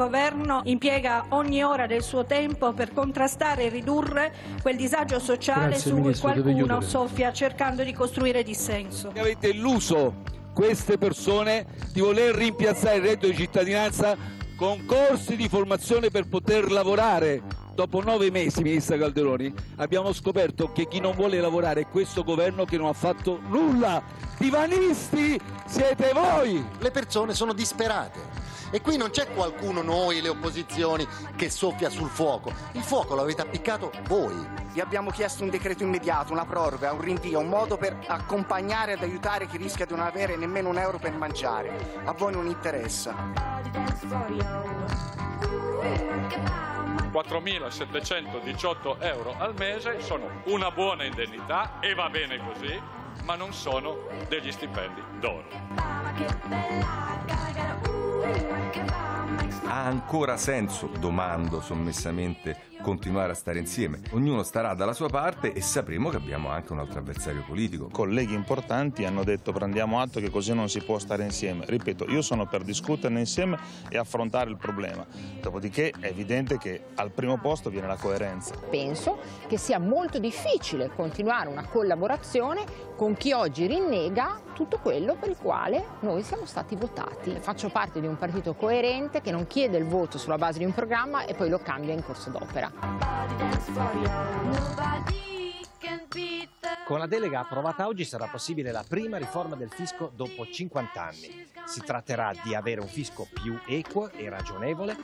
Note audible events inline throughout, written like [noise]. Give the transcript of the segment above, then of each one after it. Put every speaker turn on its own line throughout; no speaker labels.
Governo impiega ogni ora del suo tempo per contrastare e ridurre quel disagio sociale Grazie, su cui Ministro, qualcuno soffia cercando di costruire dissenso. Avete
illuso queste persone di voler rimpiazzare il reddito di cittadinanza con corsi di formazione per poter lavorare. Dopo nove mesi, Ministra Calderoni,
abbiamo scoperto che chi non vuole lavorare è questo governo che non ha fatto nulla. Divanisti siete voi! Le persone sono disperate. E qui non c'è
qualcuno, noi, le opposizioni, che soffia sul fuoco. Il fuoco lo avete appiccato voi. Vi abbiamo chiesto un decreto immediato, una proroga, un rinvio, un modo per accompagnare ed aiutare chi rischia di non avere nemmeno un euro per mangiare. A voi non interessa.
4.718 euro al mese sono una buona indennità e va bene così ma non sono degli stipendi d'oro.
Ha ancora senso, domando sommessamente, continuare a stare insieme. Ognuno
starà dalla sua parte e sapremo che abbiamo anche un altro avversario politico. Colleghi importanti hanno detto prendiamo atto che così non si può stare insieme. Ripeto, io sono per discuterne insieme e affrontare il problema. Dopodiché è evidente che al primo posto viene la coerenza.
Penso che sia molto difficile continuare una collaborazione con chi oggi rinnega tutto quello per il quale noi siamo stati votati. Faccio parte di un partito coerente che non chiede il voto sulla base di un programma e poi lo cambia in corso d'opera.
Con la delega approvata oggi sarà possibile la prima riforma
del fisco dopo 50 anni. Si tratterà di avere un fisco più equo e ragionevole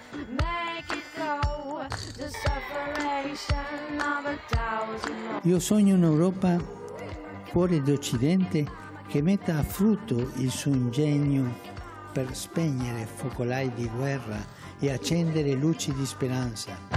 io sogno un'Europa fuori d'Occidente che
metta a frutto il suo ingegno per spegnere focolai di guerra e accendere luci di speranza.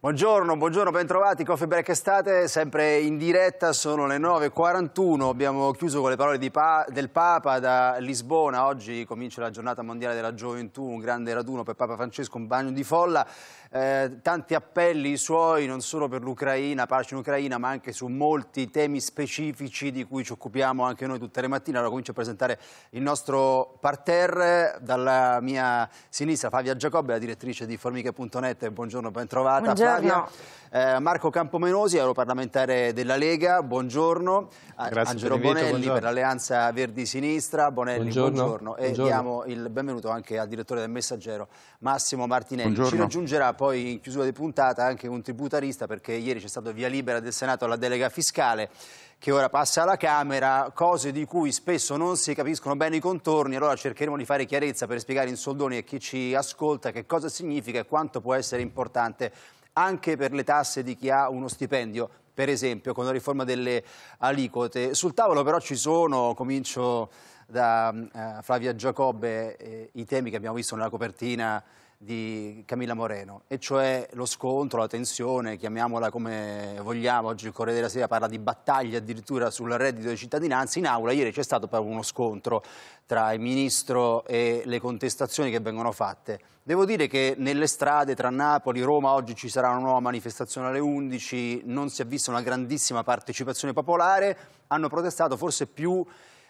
Buongiorno, buongiorno, bentrovati, Coffee Break Estate, sempre in diretta, sono le 9.41, abbiamo chiuso con le parole pa del Papa da Lisbona, oggi comincia la giornata mondiale della gioventù, un grande raduno per Papa Francesco, un bagno di folla, eh, tanti appelli suoi non solo per l'Ucraina, pace in Ucraina, ma anche su molti temi specifici di cui ci occupiamo anche noi tutte le mattine. Allora comincio a presentare il nostro parterre, dalla mia sinistra Fabia Giacobbe, la direttrice di formiche.net, buongiorno, ben trovata buongiorno. Fabia. Eh, Marco Campomenosi, europarlamentare della Lega, buongiorno. Grazie Angelo Bonelli buongiorno. per l'Alleanza Verdi-Sinistra, Bonelli buongiorno. buongiorno. E buongiorno. diamo il benvenuto anche al direttore del Messaggero Massimo Martinelli. Ci raggiungerà poi in chiusura di puntata anche un tributarista perché ieri c'è stato via libera del Senato alla delega fiscale che ora passa alla Camera, cose di cui spesso non si capiscono bene i contorni, allora cercheremo di fare chiarezza per spiegare in soldoni a chi ci ascolta che cosa significa e quanto può essere importante anche per le tasse di chi ha uno stipendio, per esempio con la riforma delle aliquote. Sul tavolo però ci sono, comincio da eh, Flavia Giacobbe, eh, i temi che abbiamo visto nella copertina di Camilla Moreno, e cioè lo scontro, la tensione, chiamiamola come vogliamo, oggi il Corriere della Sera parla di battaglia addirittura sul reddito di cittadinanza, in aula ieri c'è stato proprio uno scontro tra il Ministro e le contestazioni che vengono fatte. Devo dire che nelle strade tra Napoli e Roma oggi ci sarà una nuova manifestazione alle 11, non si è vista una grandissima partecipazione popolare, hanno protestato forse più...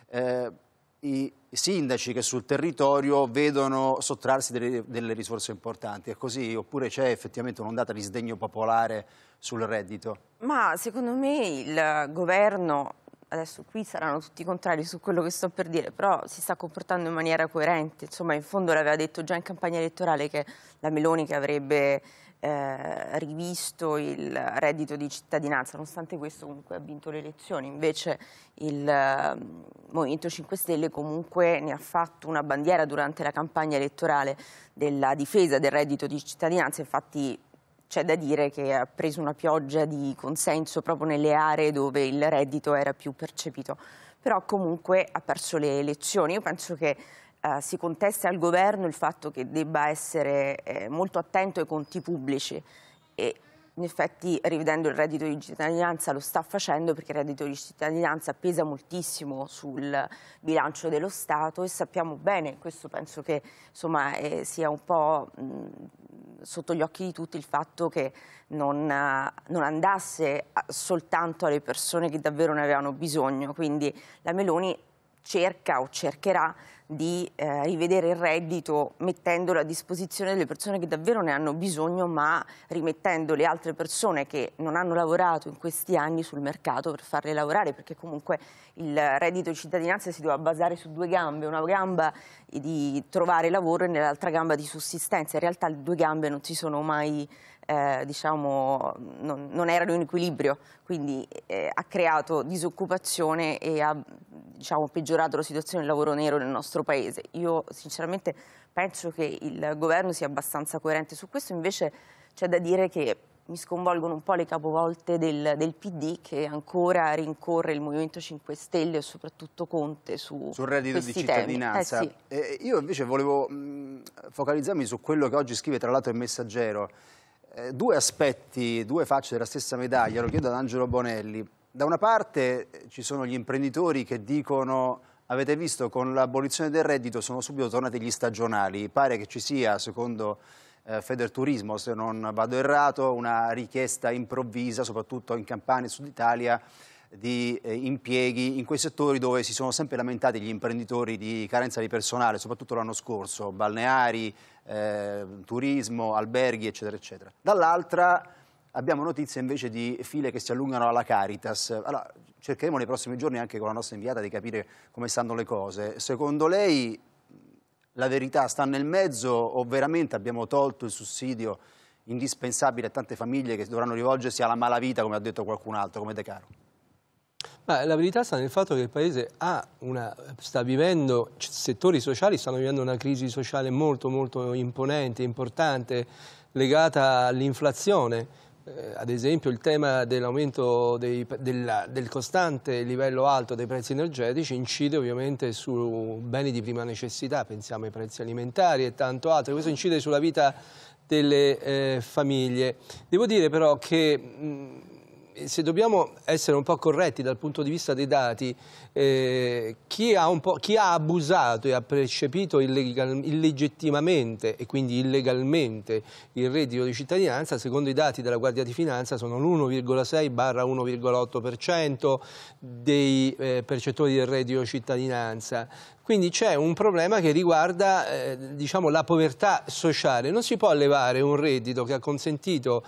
Eh, i sindaci che sul territorio vedono sottrarsi delle, delle risorse importanti. È così? Oppure c'è effettivamente un'ondata di sdegno popolare sul reddito?
Ma secondo me il governo, adesso qui saranno tutti contrari su quello che sto per dire, però si sta comportando in maniera coerente. Insomma, in fondo l'aveva detto già in campagna elettorale che la Meloni che avrebbe eh, rivisto il reddito di cittadinanza, nonostante questo comunque ha vinto le elezioni, invece il eh, Movimento 5 Stelle comunque ne ha fatto una bandiera durante la campagna elettorale della difesa del reddito di cittadinanza, infatti c'è da dire che ha preso una pioggia di consenso proprio nelle aree dove il reddito era più percepito, però comunque ha perso le elezioni, io penso che eh, si contesta al governo il fatto che debba essere eh, molto attento ai conti pubblici e in effetti rivedendo il reddito di cittadinanza lo sta facendo perché il reddito di cittadinanza pesa moltissimo sul bilancio dello Stato e sappiamo bene, questo penso che insomma, eh, sia un po' mh, sotto gli occhi di tutti il fatto che non, uh, non andasse eh, soltanto alle persone che davvero ne avevano bisogno, quindi la Meloni cerca o cercherà di eh, rivedere il reddito mettendolo a disposizione delle persone che davvero ne hanno bisogno, ma rimettendo le altre persone che non hanno lavorato in questi anni sul mercato per farle lavorare, perché comunque il reddito di cittadinanza si doveva basare su due gambe, una gamba di trovare lavoro e nell'altra gamba di sussistenza. In realtà le due gambe non si sono mai, eh, diciamo, non, non, erano in equilibrio, quindi eh, ha creato disoccupazione e ha diciamo, peggiorato la situazione del lavoro nero nel nostro paese. Io sinceramente penso che il governo sia abbastanza coerente su questo, invece c'è da dire che mi sconvolgono un po' le capovolte del, del, PD che ancora rincorre il Movimento 5 Stelle e soprattutto Conte su sul reddito di cittadinanza. Eh,
sì. eh, io invece volevo mh, mm, focalizzarmi su quello che oggi scrive tra l'altro il messaggero. Eh, due aspetti, due facce della stessa medaglia, lo chiedo ad Angelo Bonelli. Da una parte eh, ci sono gli imprenditori che dicono avete visto con l'abolizione del reddito sono subito tornati gli stagionali, pare che ci sia, secondo eh, Federturismo, se non vado errato, una richiesta improvvisa, soprattutto in Campania e Sud Italia, di eh, impieghi in quei settori dove si sono sempre lamentati gli imprenditori di carenza di personale, soprattutto l'anno scorso, balneari, eh, turismo, alberghi, eccetera, eccetera. Dall'altra abbiamo notizie invece di file che si allungano alla Caritas. Allora, cercheremo nei prossimi giorni anche con la nostra inviata di capire come stanno le cose. Secondo lei la verità sta nel mezzo o veramente abbiamo tolto il sussidio indispensabile a tante famiglie che dovranno rivolgersi alla malavita, come ha detto qualcun altro, come De Caro?
Ma la verità sta nel fatto che il Paese una, sta vivendo, settori sociali stanno vivendo una crisi sociale molto molto imponente, importante, legata all'inflazione eh, ad esempio il tema dell'aumento del, del, costante livello alto dei prezzi energetici incide ovviamente su beni di prima necessità, pensiamo ai prezzi alimentari e tanto altro, questo incide sulla vita delle eh, famiglie. Devo dire però che mh, se dobbiamo essere un po' corretti dal punto di vista dei dati, eh, chi, ha chi, ha abusato e ha percepito illegal, illegittimamente e quindi illegalmente il reddito di cittadinanza, secondo i dati della Guardia di Finanza, sono l'1,6-1,8% dei eh, percettori del reddito di cittadinanza. Quindi c'è un problema che riguarda eh, diciamo, la povertà sociale. Non si può allevare un reddito che ha consentito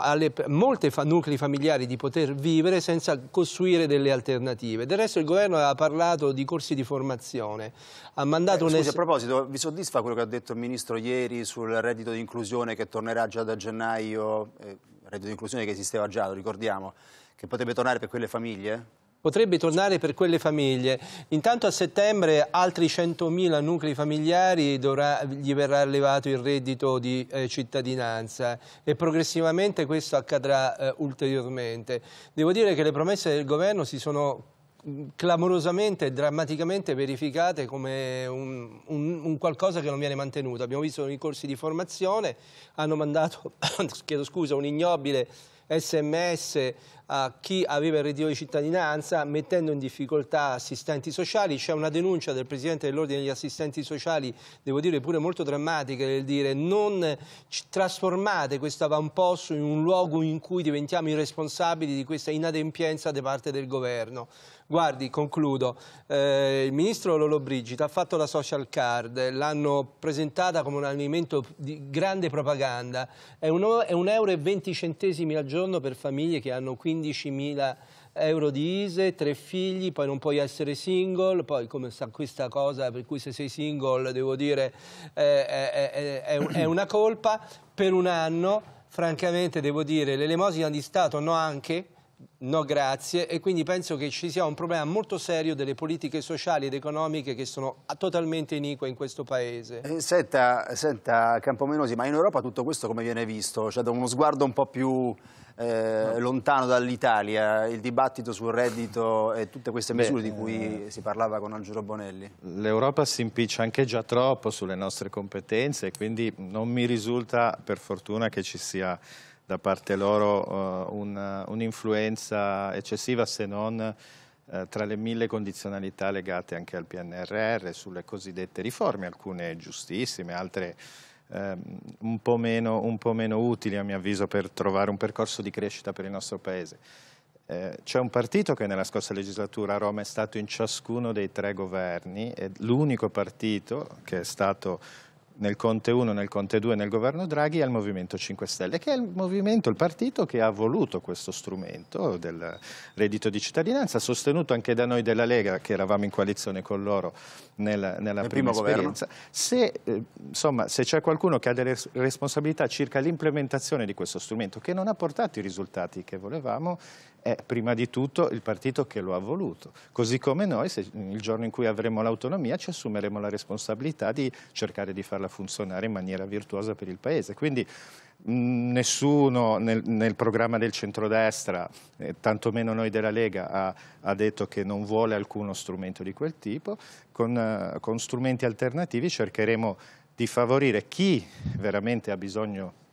alle molte fa nuclei familiari di poter vivere senza costruire delle alternative. Del resto il governo ha parlato di corsi di formazione. Ha mandato eh, scusi, a
proposito, vi soddisfa quello che ha detto il Ministro ieri sul reddito di inclusione che tornerà già da gennaio? Eh, reddito di inclusione che esisteva già, lo ricordiamo, che potrebbe tornare per quelle famiglie?
potrebbe tornare per quelle famiglie. Intanto a settembre altri 100.000 nuclei familiari dovrà, gli verrà levato il reddito di eh, cittadinanza e progressivamente questo accadrà eh, ulteriormente. Devo dire che le promesse del governo si sono mm, clamorosamente e drammaticamente verificate come un, un, un, qualcosa che non viene mantenuto. Abbiamo visto i corsi di formazione, hanno mandato [coughs] scusa, un ignobile sms a chi aveva il reddito di cittadinanza mettendo in difficoltà assistenti sociali. C'è una denuncia del Presidente dell'Ordine degli Assistenti Sociali, devo dire pure molto drammatica, nel dire non trasformate questo avamposto in un luogo in cui diventiamo irresponsabili di questa inadempienza da parte del governo. Guardi, concludo. Eh, il ministro Lollobrigida ha fatto la social card, l'hanno presentata come un alimento di grande propaganda. È un, è un euro e venti centesimi al giorno per famiglie che hanno 15 15.000 euro di ISE, tre figli, poi non puoi essere single, poi come sta questa cosa per cui se sei single devo dire eh, è, è, è, una colpa, per un anno francamente devo dire l'elemosina di Stato no anche, No, grazie. E quindi penso che ci sia un problema molto serio delle politiche sociali ed economiche che sono totalmente inique in questo Paese.
Eh, senta, senta Campomenosi, ma in Europa tutto questo come viene visto? Cioè da uno sguardo un po' più eh, lontano dall'Italia, il dibattito sul reddito e tutte queste misure Beh, di cui eh, si parlava con Angelo Bonelli?
L'Europa si impiccia anche già troppo sulle nostre competenze, e quindi non mi risulta per fortuna che ci sia da parte loro eh, un'influenza un eccessiva se non eh, tra le mille condizionalità legate anche al PNRR sulle cosiddette riforme, alcune giustissime, altre ehm, un po, meno, un, po meno, utili a mio avviso per trovare un percorso di crescita per il nostro Paese. Eh, c'è un partito che nella scorsa legislatura a Roma è stato in ciascuno dei tre governi, è l'unico partito che è stato nel Conte 1, nel Conte 2, nel governo Draghi al Movimento 5 Stelle, che è il movimento, il partito che ha voluto questo strumento del reddito di cittadinanza, sostenuto anche da noi della Lega, che eravamo in coalizione con loro nella, nella nel prima esperienza. Se, eh, insomma, se c'è qualcuno che ha delle responsabilità circa l'implementazione di questo strumento, che non ha portato i risultati che volevamo, è prima di tutto il partito che lo ha voluto. Così come noi, se il giorno in cui avremo l'autonomia, ci assumeremo la responsabilità di cercare di farla funzionare in maniera virtuosa per il Paese. Quindi nessuno nel, nel, programma del centrodestra, eh, tantomeno noi della Lega, ha, ha, detto che non vuole alcuno strumento di quel tipo. Con, eh, con strumenti alternativi cercheremo di favorire chi veramente ha bisogno di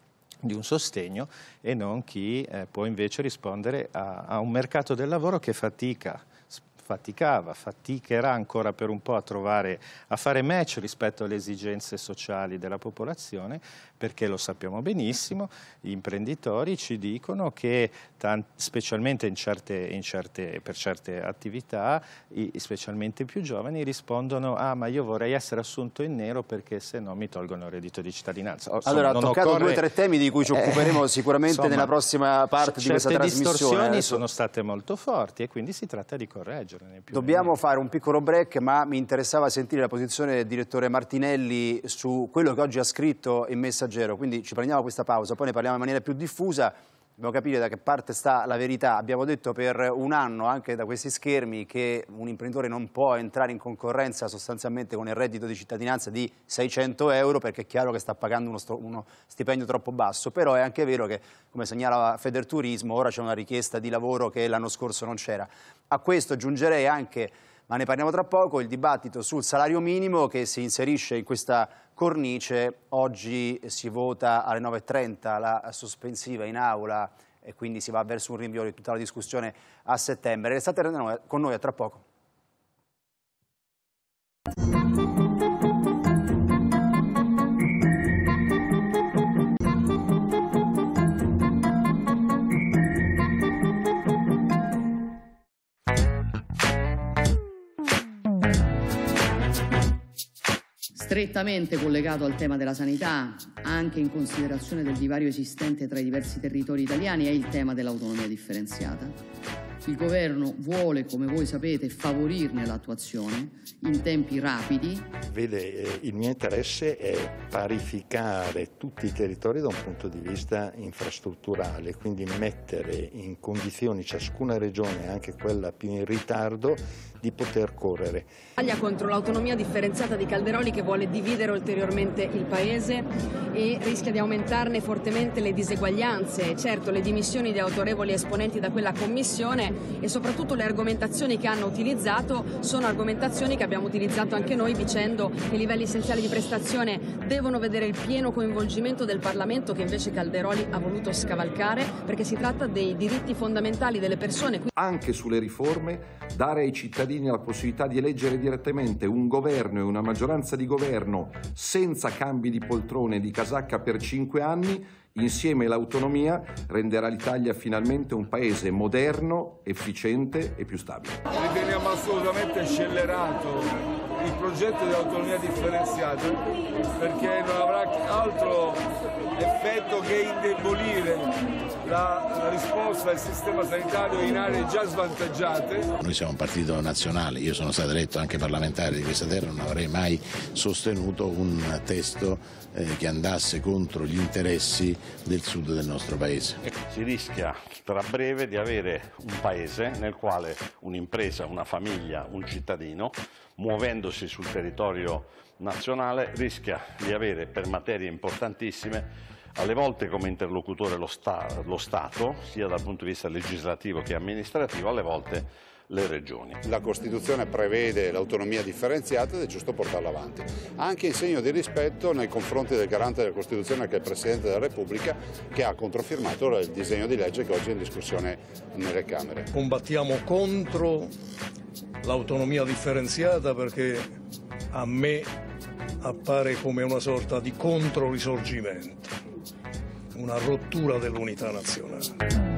di un sostegno e non chi eh, può invece rispondere a, a un mercato del lavoro che fatica faticava, faticherà ancora per un po' a, trovare, a fare match rispetto alle esigenze sociali della popolazione, perché lo sappiamo benissimo, gli imprenditori ci dicono che specialmente in certe, in certe, per certe attività, i, specialmente i più giovani, rispondono ah ma io vorrei essere assunto in nero perché se no mi tolgono il reddito di cittadinanza. Insomma, allora, ha toccato occorre... due o tre
temi di cui ci eh, occuperemo eh, [laughs] sicuramente insomma, nella prossima parte di questa trasmissione. Le distorsioni sono state molto forti e quindi si tratta di correggere giorni. Dobbiamo fare un piccolo break, ma mi interessava sentire la posizione del direttore Martinelli su quello che oggi ha scritto il messaggero, quindi ci prendiamo questa pausa, poi ne parliamo in maniera più diffusa. Dobbiamo capire da che parte sta la verità. Abbiamo detto per un anno, anche da questi schermi, che un imprenditore non può entrare in concorrenza sostanzialmente con il reddito di cittadinanza di 600 euro perché è chiaro che sta pagando uno, uno stipendio troppo basso. Però è anche vero che, come segnalava Federturismo, ora c'è una richiesta di lavoro che l'anno scorso non c'era. A questo aggiungerei anche, ma ne parliamo tra poco, il dibattito sul salario minimo che si inserisce in questa cornice. Oggi si vota alle 9.30 la sospensiva in aula e quindi si va verso un rinvio di tutta la discussione a settembre. Restate con noi a tra poco.
strettamente collegato al tema della sanità, anche in considerazione del divario esistente tra i diversi territori italiani, è il tema dell'autonomia differenziata. Il governo vuole, come voi sapete, favorirne l'attuazione in tempi rapidi.
Vede, eh, il mio interesse è parificare tutti i territori da un punto di vista infrastrutturale, quindi mettere in condizioni ciascuna regione, anche quella più in ritardo, di poter correre.
Taglia contro l'autonomia differenziata di Calderoli che vuole dividere ulteriormente il Paese e rischia di aumentarne fortemente le diseguaglianze. Certo, le dimissioni di autorevoli esponenti da quella commissione e soprattutto le argomentazioni che hanno utilizzato sono argomentazioni che abbiamo utilizzato anche noi dicendo che i livelli essenziali di prestazione devono vedere il pieno coinvolgimento del Parlamento che invece Calderoli ha voluto scavalcare perché si tratta dei diritti fondamentali delle persone.
Anche sulle riforme dare ai cittadini la possibilità di eleggere direttamente un governo e una maggioranza di governo senza cambi di poltrone e di casacca per cinque anni Insieme l'autonomia renderà l'Italia finalmente un paese moderno, efficiente e più stabile. Riteniamo assolutamente scellerato il progetto di autonomia differenziata perché non avrà altro effetto che indebolire la, risposta del sistema sanitario in aree già svantaggiate.
Noi siamo un partito nazionale, io sono stato eletto anche parlamentare di questa terra, non avrei mai sostenuto un testo eh, che andasse contro gli interessi del sud del nostro paese.
Ecco, si rischia tra breve di avere un paese nel quale un'impresa, una famiglia, un cittadino, muovendosi sul territorio nazionale, rischia di avere per materie importantissime alle volte come interlocutore lo, sta, lo Stato, sia dal punto di vista legislativo che amministrativo,
alle volte le regioni. La Costituzione prevede l'autonomia differenziata ed è giusto portarla avanti, anche in segno di rispetto nei confronti del garante della Costituzione che è il Presidente della Repubblica che ha controfirmato il disegno di legge che oggi è in discussione nelle Camere.
Combattiamo contro l'autonomia differenziata perché
a me appare come una sorta di controrisorgimento, una rottura dell'unità nazionale.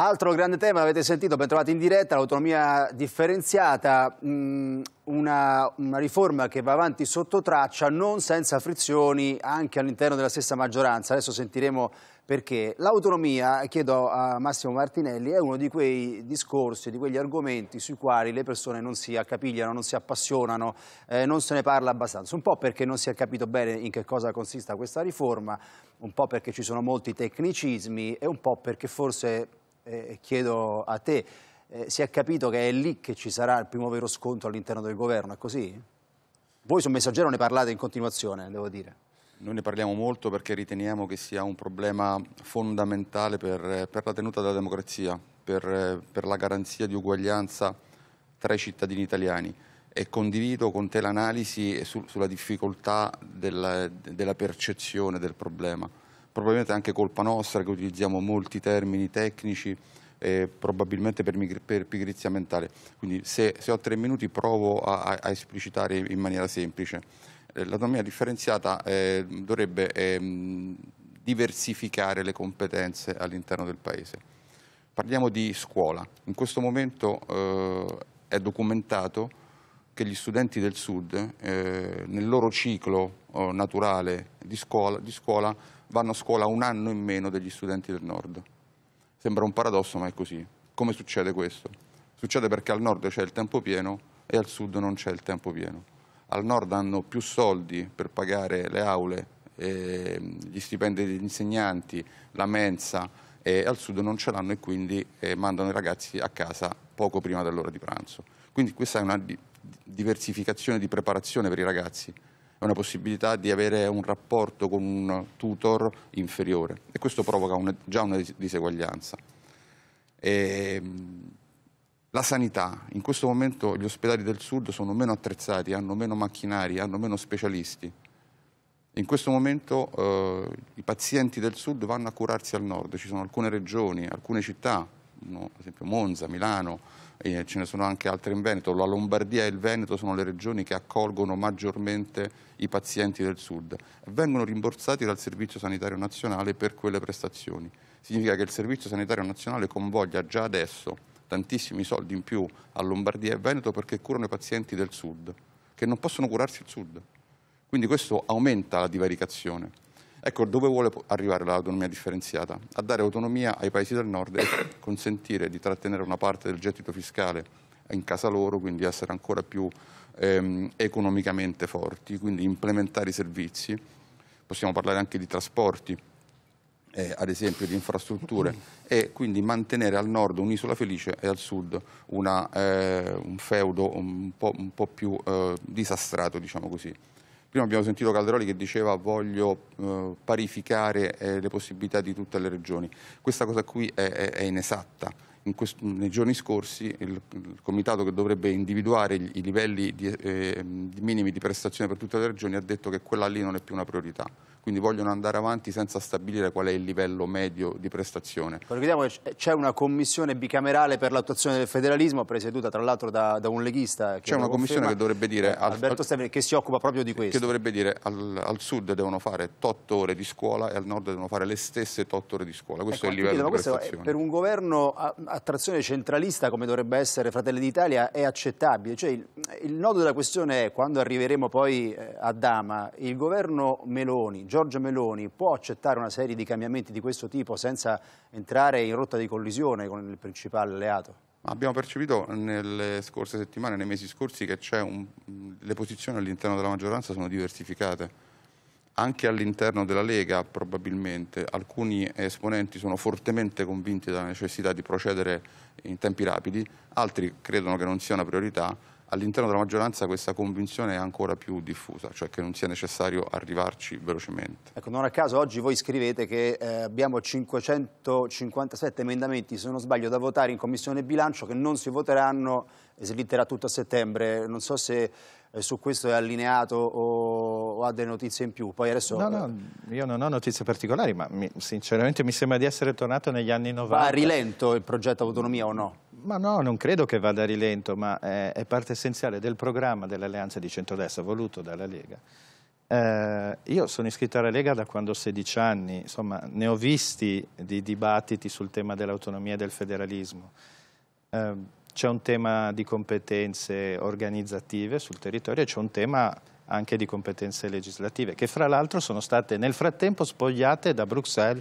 Altro grande tema, avete sentito, ben trovati in diretta, l'autonomia differenziata, mm, una, una, riforma che va avanti sotto traccia, non senza frizioni anche all'interno della stessa maggioranza. Adesso sentiremo perché. L'autonomia, chiedo a Massimo Martinelli, è uno di quei discorsi, di quegli argomenti sui quali le persone non si accapigliano, non si appassionano, eh, non se ne parla abbastanza. Un po' perché non si è capito bene in che cosa consista questa riforma, un po' perché ci sono molti tecnicismi e un po' perché forse eh, chiedo a te, eh, si è capito che è lì che ci sarà il primo vero scontro all'interno del governo, è così? Voi sul messaggero ne parlate in continuazione, devo dire. Noi ne parliamo molto perché riteniamo che sia un problema fondamentale
per, per la tenuta della democrazia, per, per la garanzia di uguaglianza tra i cittadini italiani e condivido con te l'analisi su, sulla difficoltà della, della percezione del problema probabilmente anche colpa nostra che utilizziamo molti termini tecnici eh, probabilmente per, per, pigrizia mentale. Quindi se, se, ho tre minuti provo a, a esplicitare in maniera semplice. Eh, l'autonomia differenziata eh, dovrebbe ehm, diversificare le competenze all'interno del Paese. Parliamo di scuola. In questo momento eh, è documentato che gli studenti del Sud eh, nel loro ciclo oh, naturale di scuola, di scuola vanno a scuola un anno in meno degli studenti del nord. Sembra un paradosso, ma è così. Come succede questo? Succede perché al nord c'è il tempo pieno e al sud non c'è il tempo pieno. Al nord hanno più soldi per pagare le aule, ehm, gli stipendi degli insegnanti, la mensa, e al sud non ce l'hanno e quindi eh, mandano i ragazzi a casa poco prima dell'ora di pranzo. Quindi questa è una diversificazione di preparazione per i ragazzi è una possibilità di avere un rapporto con un tutor inferiore e questo provoca una, già una diseguaglianza. E, ehm, la sanità, in questo momento gli ospedali del sud sono meno attrezzati, hanno meno macchinari, hanno meno specialisti. In questo momento eh, i pazienti del sud vanno a curarsi al nord, ci sono alcune regioni, alcune città, no, ad esempio Monza, Milano, eh, ce ne sono anche altre in Veneto, la Lombardia e il Veneto sono le regioni che accolgono maggiormente i pazienti del sud, vengono rimborsati dal Servizio Sanitario Nazionale per quelle prestazioni. Significa che il Servizio Sanitario Nazionale convoglia già adesso tantissimi soldi in più a Lombardia e Veneto perché curano i pazienti del sud, che non possono curarsi il sud. Quindi questo aumenta la divaricazione. Ecco dove vuole arrivare l'autonomia differenziata? A dare autonomia ai paesi del nord e [coughs] consentire di trattenere una parte del gettito fiscale in casa loro, quindi essere ancora più ehm, economicamente forti, quindi implementare i servizi. Possiamo parlare anche di trasporti, eh, ad esempio di infrastrutture [coughs] e quindi mantenere al nord un'isola felice e al sud una, eh, un feudo un po', un po più eh, disastrato, diciamo così. Prima abbiamo sentito Calderoli che diceva voglio eh, parificare eh, le possibilità di tutte le regioni. Questa cosa qui è, è, è inesatta nei giorni scorsi il, il, comitato che dovrebbe individuare i, i livelli di, eh, minimi di prestazione per tutte le regioni ha detto che quella lì non è più una priorità. Quindi vogliono andare avanti senza stabilire qual è il livello medio di
prestazione. Ricordiamo che c'è una commissione bicamerale per l'attuazione del federalismo, presieduta tra l'altro da, da, un leghista. C'è una commissione conferma, che dovrebbe dire... Eh, al, Alberto Stefani, che si occupa proprio di questo. Che dovrebbe dire
al, al sud devono fare tot ore di scuola e al nord devono fare le stesse tot ore di scuola. Questo ecco, è il ecco, livello capito, di prestazione. Per
un governo a, a attrazione centralista come dovrebbe essere Fratelli d'Italia è accettabile. Cioè, il, il, nodo della questione è, quando arriveremo poi eh, a Dama, il governo Meloni, Giorgio Meloni, può accettare una serie di cambiamenti di questo tipo senza entrare in rotta di collisione con il principale alleato?
Abbiamo percepito nelle scorse settimane, nei mesi scorsi, che un, le posizioni all'interno della maggioranza sono diversificate anche all'interno della Lega probabilmente alcuni esponenti sono fortemente convinti della necessità di procedere in tempi rapidi, altri credono che non sia una priorità, all'interno della maggioranza questa convinzione è ancora più diffusa, cioè che non sia necessario arrivarci velocemente.
Ecco, non a caso oggi voi scrivete che eh, abbiamo 557 emendamenti, se non sbaglio, da votare in Commissione Bilancio che non si voteranno e tutto a settembre. Non so se eh, su questo è allineato o, o, ha delle notizie in più. Poi adesso, no,
no, eh, io non ho notizie particolari, ma mi, sinceramente mi sembra di essere tornato
negli anni 90. Va a rilento il progetto Autonomia o no?
Ma no, non credo che vada a rilento, ma è, è parte essenziale del programma dell'alleanza di centrodestra voluto dalla Lega. Eh, io sono iscritto alla Lega da quando ho 16 anni, insomma ne ho visti di dibattiti sul tema dell'autonomia e del federalismo. Eh, c'è un tema di competenze organizzative sul territorio e c'è un tema anche di competenze legislative, che fra l'altro sono state nel frattempo spogliate da Bruxelles,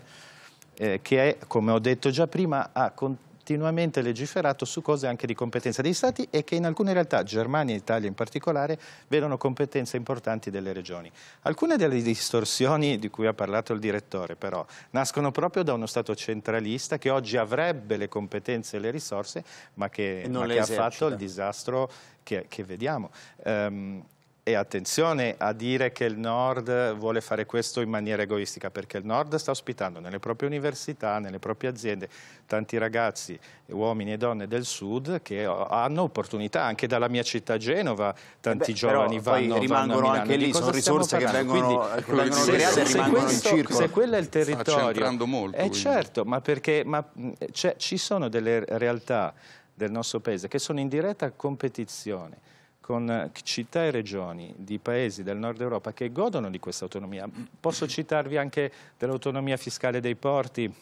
eh, che è, come ho detto già prima, ha con continuamente legiferato su cose anche di competenza dei Stati e che in alcune realtà, Germania e Italia in particolare, vedono competenze importanti delle regioni. Alcune delle distorsioni di cui ha parlato il direttore però nascono proprio da uno Stato centralista che oggi avrebbe le competenze e le risorse ma che, ma che ha fatto il disastro che, che vediamo. Um, e attenzione a dire che il Nord vuole fare questo in maniera egoistica, perché il Nord sta ospitando nelle proprie università, nelle proprie aziende, tanti ragazzi, uomini e donne del Sud che hanno opportunità, anche dalla mia città Genova, tanti eh beh, giovani vanno, rimangono vanno anche lì, sono risorse che vengono, Quindi, eh, che vengono se, create se, rimangono questo, in circolo. Se quello è il territorio... Molto, eh certo, ma perché ma, cioè, ci sono delle realtà del nostro paese che sono in diretta competizione con città e regioni di paesi del nord Europa che godono di questa autonomia. Posso citarvi anche dell'autonomia fiscale dei porti,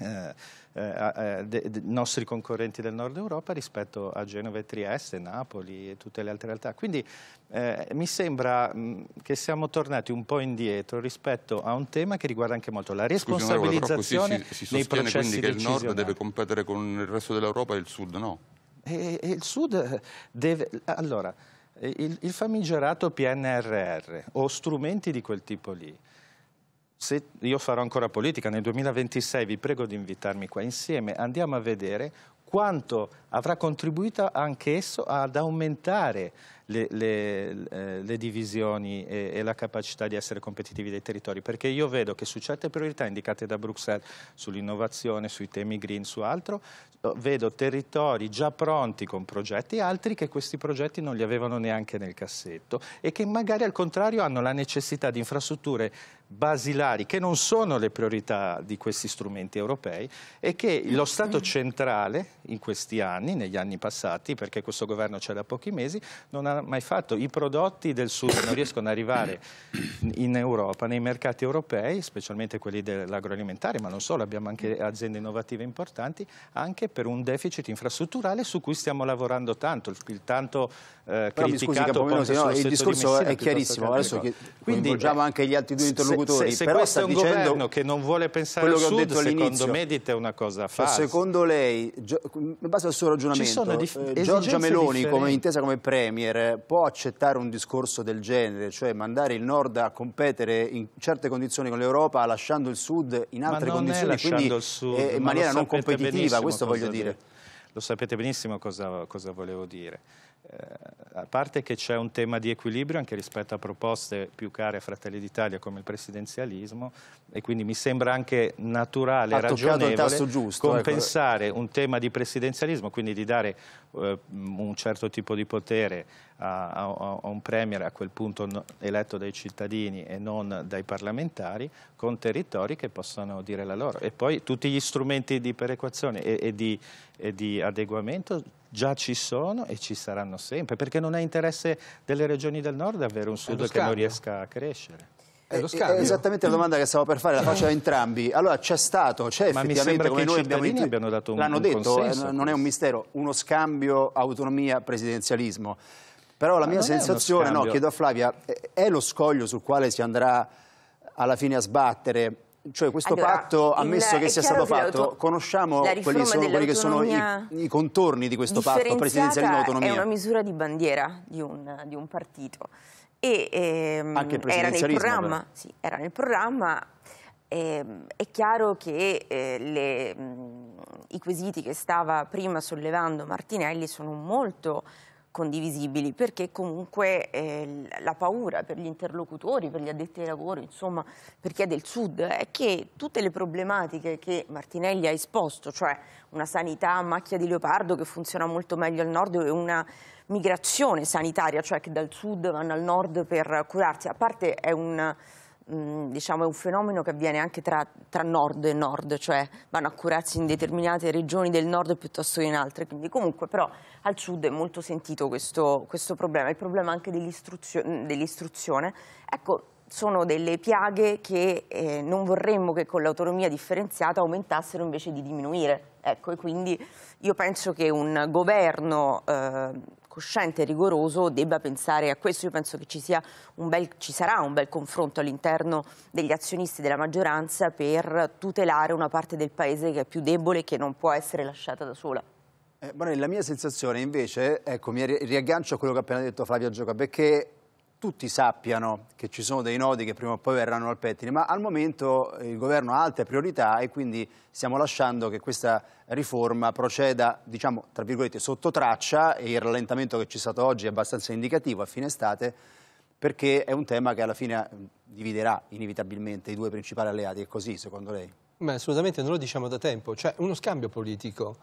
eh, eh, eh de, de, nostri concorrenti del nord Europa rispetto a Genova e Trieste, Napoli e tutte le altre realtà. Quindi eh, mi sembra mh, mm, che siamo tornati un po' indietro rispetto a un tema che riguarda anche molto la responsabilizzazione Scusi, Maura, si, si dei processi quindi che il nord deve
competere con il resto dell'Europa e il sud no?
E, e il Sud deve... Allora, il, il famigerato PNRR o strumenti di quel tipo lì, se io farò ancora politica nel 2026, vi prego di invitarmi qua insieme, andiamo a vedere quanto avrà contribuito anch'esso ad aumentare le, le, eh, le divisioni e, e, la capacità di essere competitivi dei territori, perché io vedo che su certe priorità indicate da Bruxelles, sull'innovazione, sui temi green, su altro, eh, vedo territori già pronti con progetti, altri che questi progetti non li avevano neanche nel cassetto e che magari al contrario hanno la necessità di infrastrutture basilari che non sono le priorità di questi strumenti europei e che lo Stato centrale in questi anni, negli anni passati, perché questo governo c'è da pochi mesi, non ha mai fatto. I prodotti del Sud non riescono ad arrivare in Europa, nei mercati europei, specialmente quelli dell'agroalimentare, ma non solo, abbiamo anche aziende innovative importanti, anche per un deficit infrastrutturale su cui stiamo lavorando tanto, il tanto eh, criticato... Scusi, no, il discorso di Messina, è chiarissimo, adesso coinvolgiamo
eh, anche gli altri due interlocutori interlocutori. Se, se, se questo è un governo
che non vuole pensare quello al sud, secondo me dite
una cosa cioè, falsa. secondo lei, in base al suo ragionamento, eh, Giorgia Meloni, come intesa come Premier, può accettare un discorso del genere, cioè mandare il Nord a competere in certe condizioni con l'Europa, lasciando il Sud in altre condizioni, quindi sud, in maniera non competitiva, questo voglio dire. dire.
Lo sapete benissimo cosa, cosa volevo dire. Eh, a parte che c'è un tema di equilibrio anche rispetto a proposte più care a Fratelli d'Italia come il presidenzialismo e quindi mi sembra anche naturale, e ragionevole giusto, ecco. compensare ecco. un tema di presidenzialismo, quindi di dare eh, un certo tipo di potere a, a, a, un premier a quel punto eletto dai cittadini e non dai parlamentari, con territori che possano dire la loro. E poi tutti gli strumenti di perequazione e, e, di, e di adeguamento già ci sono e ci saranno sempre, perché non è interesse delle regioni del nord avere un sud che non riesca a crescere.
È eh, eh, esattamente la domanda che stavo per fare, la faccio a entrambi. Allora c'è stato, c'è effettivamente, come noi abbiamo, in... abbiamo dato un, l'hanno detto, eh, consenso, non è un mistero, uno scambio autonomia-presidenzialismo. Però la mia sensazione, no, chiedo a Flavia, è lo scoglio sul quale si andrà alla fine a sbattere? Cioè questo allora, patto, ammesso il, che sia stato fatto, conosciamo quelli, sono, quelli che sono i, i, contorni di questo patto presidenzialismo-autonomia? È una
misura di bandiera di un, di un partito. E, ehm, Anche il era nel programma, sì, era nel programma ehm, è chiaro che eh, le, mh, i quesiti che stava prima sollevando Martinelli sono molto condivisibili perché comunque eh, la paura per gli interlocutori, per gli addetti ai lavori, insomma per chi è del sud, è che tutte le problematiche che Martinelli ha esposto, cioè una sanità a macchia di leopardo che funziona molto meglio al nord e una migrazione sanitaria, cioè che dal sud vanno al nord per curarsi, a parte è un Mm, diciamo, è un fenomeno che avviene anche tra, tra, nord e nord, cioè vanno a curarsi in determinate regioni del nord piuttosto che in altre, quindi comunque però al sud è molto sentito questo, questo problema, il problema anche dell'istruzione. Mm, Dell ecco, sono delle piaghe che eh, non vorremmo che con l'autonomia differenziata aumentassero invece di diminuire. Ecco, e quindi io penso che un governo eh, cosciente e rigoroso debba pensare a questo. Io penso che ci, bel, ci sarà un bel confronto all'interno degli azionisti della maggioranza per tutelare una parte del Paese che è più debole e che non può essere lasciata da sola.
Eh, Bonelli, la mia sensazione invece, ecco, mi riaggancio a quello che ha appena detto Flavio Gioca, perché tutti sappiano che ci sono dei nodi che prima o poi verranno al pettine, ma al momento il governo ha alte priorità e quindi stiamo lasciando che questa riforma proceda, diciamo, tra virgolette, sotto traccia e il rallentamento che c'è stato oggi è abbastanza indicativo a fine estate perché è un tema che alla fine dividerà inevitabilmente i due principali alleati. È così, secondo lei?
Ma assolutamente, non lo diciamo da tempo, c'è cioè, uno scambio politico.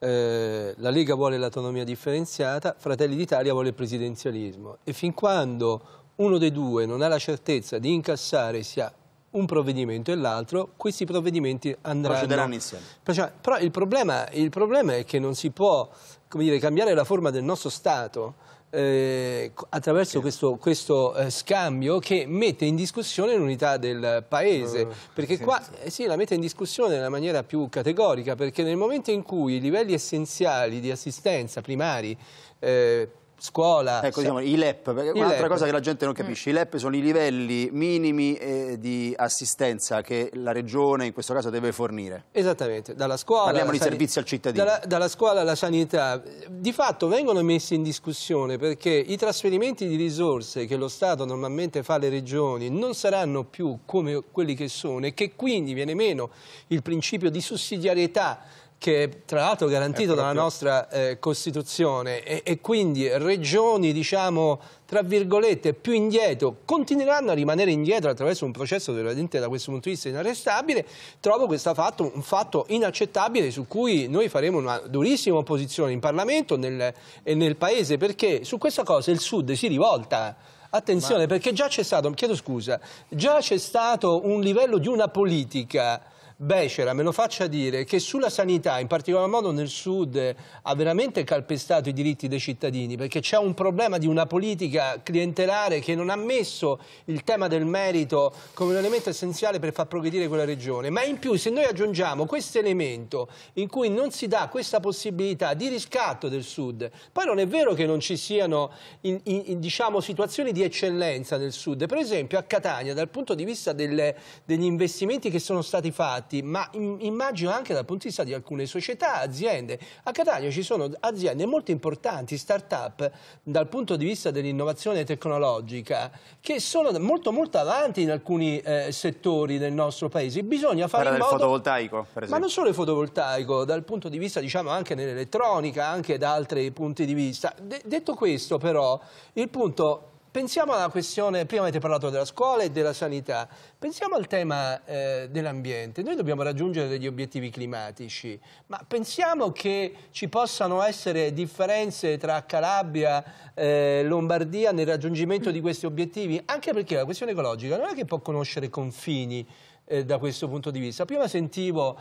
Eh, la Lega vuole l'autonomia differenziata, Fratelli d'Italia vuole il presidenzialismo. E fin quando uno dei due non ha la certezza di incassare sia un provvedimento e l'altro, questi provvedimenti andranno... Procederanno insieme. Però il problema, il problema, è che non si può dire, cambiare la forma del nostro Stato eh, attraverso sì. questo, questo eh, scambio che mette in discussione l'unità del paese. Uh, perché sì, qua sì. Eh, sì, la mette in discussione nella maniera più categorica, perché nel momento in cui i livelli essenziali di assistenza primari eh, scuola. Ecco, diciamo, i LEP, perché I un'altra LEP. cosa che la
gente non capisce, mm. i LEP sono i livelli minimi eh, di assistenza che la regione in questo caso deve fornire.
Esattamente, dalla scuola... Parliamo di servizi al cittadino. Dalla, dalla, scuola alla sanità. Di fatto vengono messi in discussione perché i trasferimenti di risorse che lo Stato normalmente fa alle regioni non saranno più come quelli che sono e che quindi viene meno il principio di sussidiarietà che è tra l'altro garantito proprio... dalla nostra eh, Costituzione e, e, quindi regioni, diciamo, tra virgolette, più indietro, continueranno a rimanere indietro attraverso un processo che veramente da questo punto di vista è inarrestabile, trovo questo fatto un fatto inaccettabile su cui noi faremo una durissima opposizione in Parlamento nel, e nel Paese, perché su questa cosa il Sud si rivolta. Attenzione, Ma... perché già c'è stato, chiedo scusa, già c'è stato un livello di una politica becera me lo faccia dire, che sulla sanità, in particolar modo nel Sud, ha veramente calpestato i diritti dei cittadini, perché c'è un problema di una politica clientelare che non ha messo il tema del merito come un elemento essenziale per far progredire quella regione. Ma in più, se noi aggiungiamo questo elemento in cui non si dà questa possibilità di riscatto del Sud, poi non è vero che non ci siano in, in, in, diciamo, situazioni di eccellenza nel Sud. Per esempio a Catania, dal punto di vista delle, degli investimenti che sono stati fatti, fatti, ma immagino anche dal punto di vista di alcune società, aziende. A Catania ci sono aziende molto importanti, start-up, dal punto di vista dell'innovazione tecnologica, che sono molto, molto avanti in alcuni eh, settori del nostro paese. Bisogna fare Parla in modo...
fotovoltaico, per esempio. Ma non
solo il fotovoltaico, dal punto di vista, diciamo, anche nell'elettronica, anche da altri punti di vista. De detto questo, però, il punto pensiamo alla questione, prima avete parlato della scuola e della sanità, pensiamo al tema eh, dell'ambiente. Noi dobbiamo raggiungere degli obiettivi climatici, ma pensiamo che ci possano essere differenze tra Calabria e eh, Lombardia nel raggiungimento di questi obiettivi? Anche perché la questione ecologica non è che può conoscere confini eh, da questo punto di vista. Prima sentivo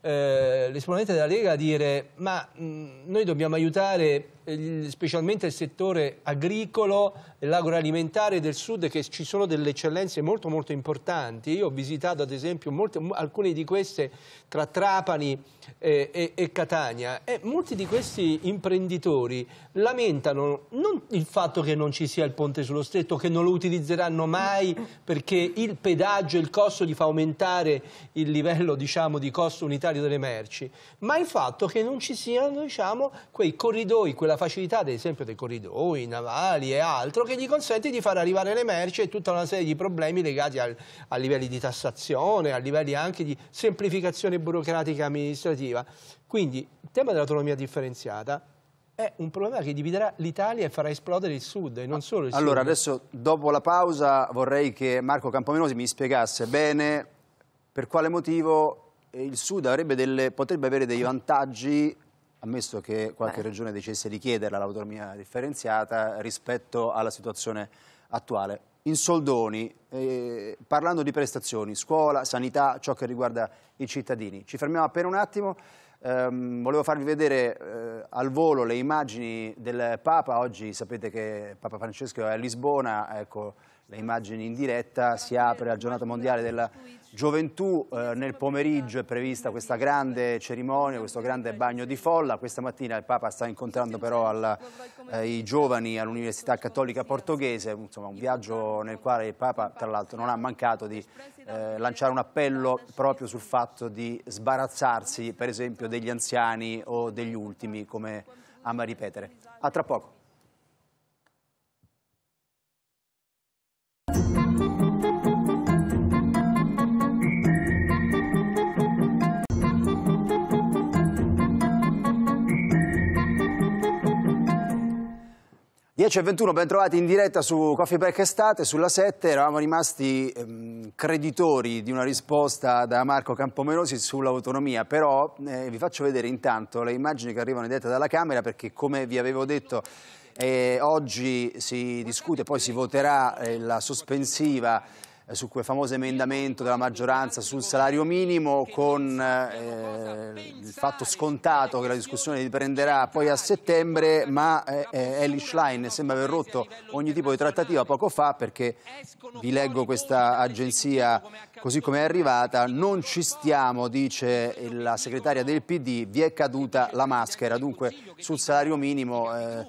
eh, l'esponente della Lega dire ma mh, mm, noi dobbiamo aiutare specialmente il settore agricolo, l'agroalimentare del sud, che ci sono delle eccellenze molto molto importanti. Io ho visitato ad esempio molte, alcune di queste tra Trapani e, eh, e, e Catania e molti di questi imprenditori lamentano non il fatto che non ci sia il ponte sullo stretto, che non lo utilizzeranno mai perché il pedaggio, e il costo gli fa aumentare il livello diciamo, di costo unitario delle merci, ma il fatto che non ci siano diciamo, quei corridoi, quella facilità ad esempio dei corridoi, navali e altro che gli consente di far arrivare le merci e tutta una serie di problemi legati al, a livelli di tassazione, a livelli anche di semplificazione burocratica amministrativa. Quindi il tema dell'autonomia differenziata è un problema che dividerà l'Italia e farà esplodere il Sud e non solo il Sud. Allora adesso
dopo la pausa vorrei che Marco Campomenosi mi spiegasse bene per quale motivo il Sud delle, potrebbe avere dei vantaggi ammesso che qualche Beh. regione decidesse di chiederla l'autonomia differenziata rispetto alla situazione attuale. In soldoni, eh, parlando di prestazioni, scuola, sanità, ciò che riguarda i cittadini. Ci fermiamo appena un attimo. Um, volevo farvi vedere uh, al volo le immagini del Papa, oggi sapete che Papa Francesco è a Lisbona, ecco le immagini in diretta, si apre la giornata mondiale della Gioventù eh, nel pomeriggio è prevista questa grande cerimonia, questo grande bagno di folla. Questa mattina il Papa sta incontrando però alla, eh, i giovani all'Università Cattolica Portoghese, insomma un viaggio nel quale il Papa tra l'altro non ha mancato di eh, lanciare un appello proprio sul fatto di sbarazzarsi per esempio degli anziani o degli ultimi come ama ripetere. A tra poco. 10 e 21, bentrovati in diretta su Coffee Break Estate, sulla 7 eravamo rimasti ehm, creditori di una risposta da Marco Campomenosi sull'autonomia, però eh, vi faccio vedere intanto le immagini che arrivano in diretta dalla Camera perché come vi avevo detto eh, oggi si discute, poi si voterà eh, la sospensiva eh, su quel famoso emendamento della maggioranza sul salario minimo con eh, il fatto scontato che la discussione riprenderà poi a settembre, ma eh, eh Ellie Schlein sembra aver rotto ogni tipo di trattativa poco fa perché vi leggo questa agenzia così come è arrivata, non ci stiamo, dice la segretaria del PD, vi è caduta la maschera, dunque sul salario minimo... Eh,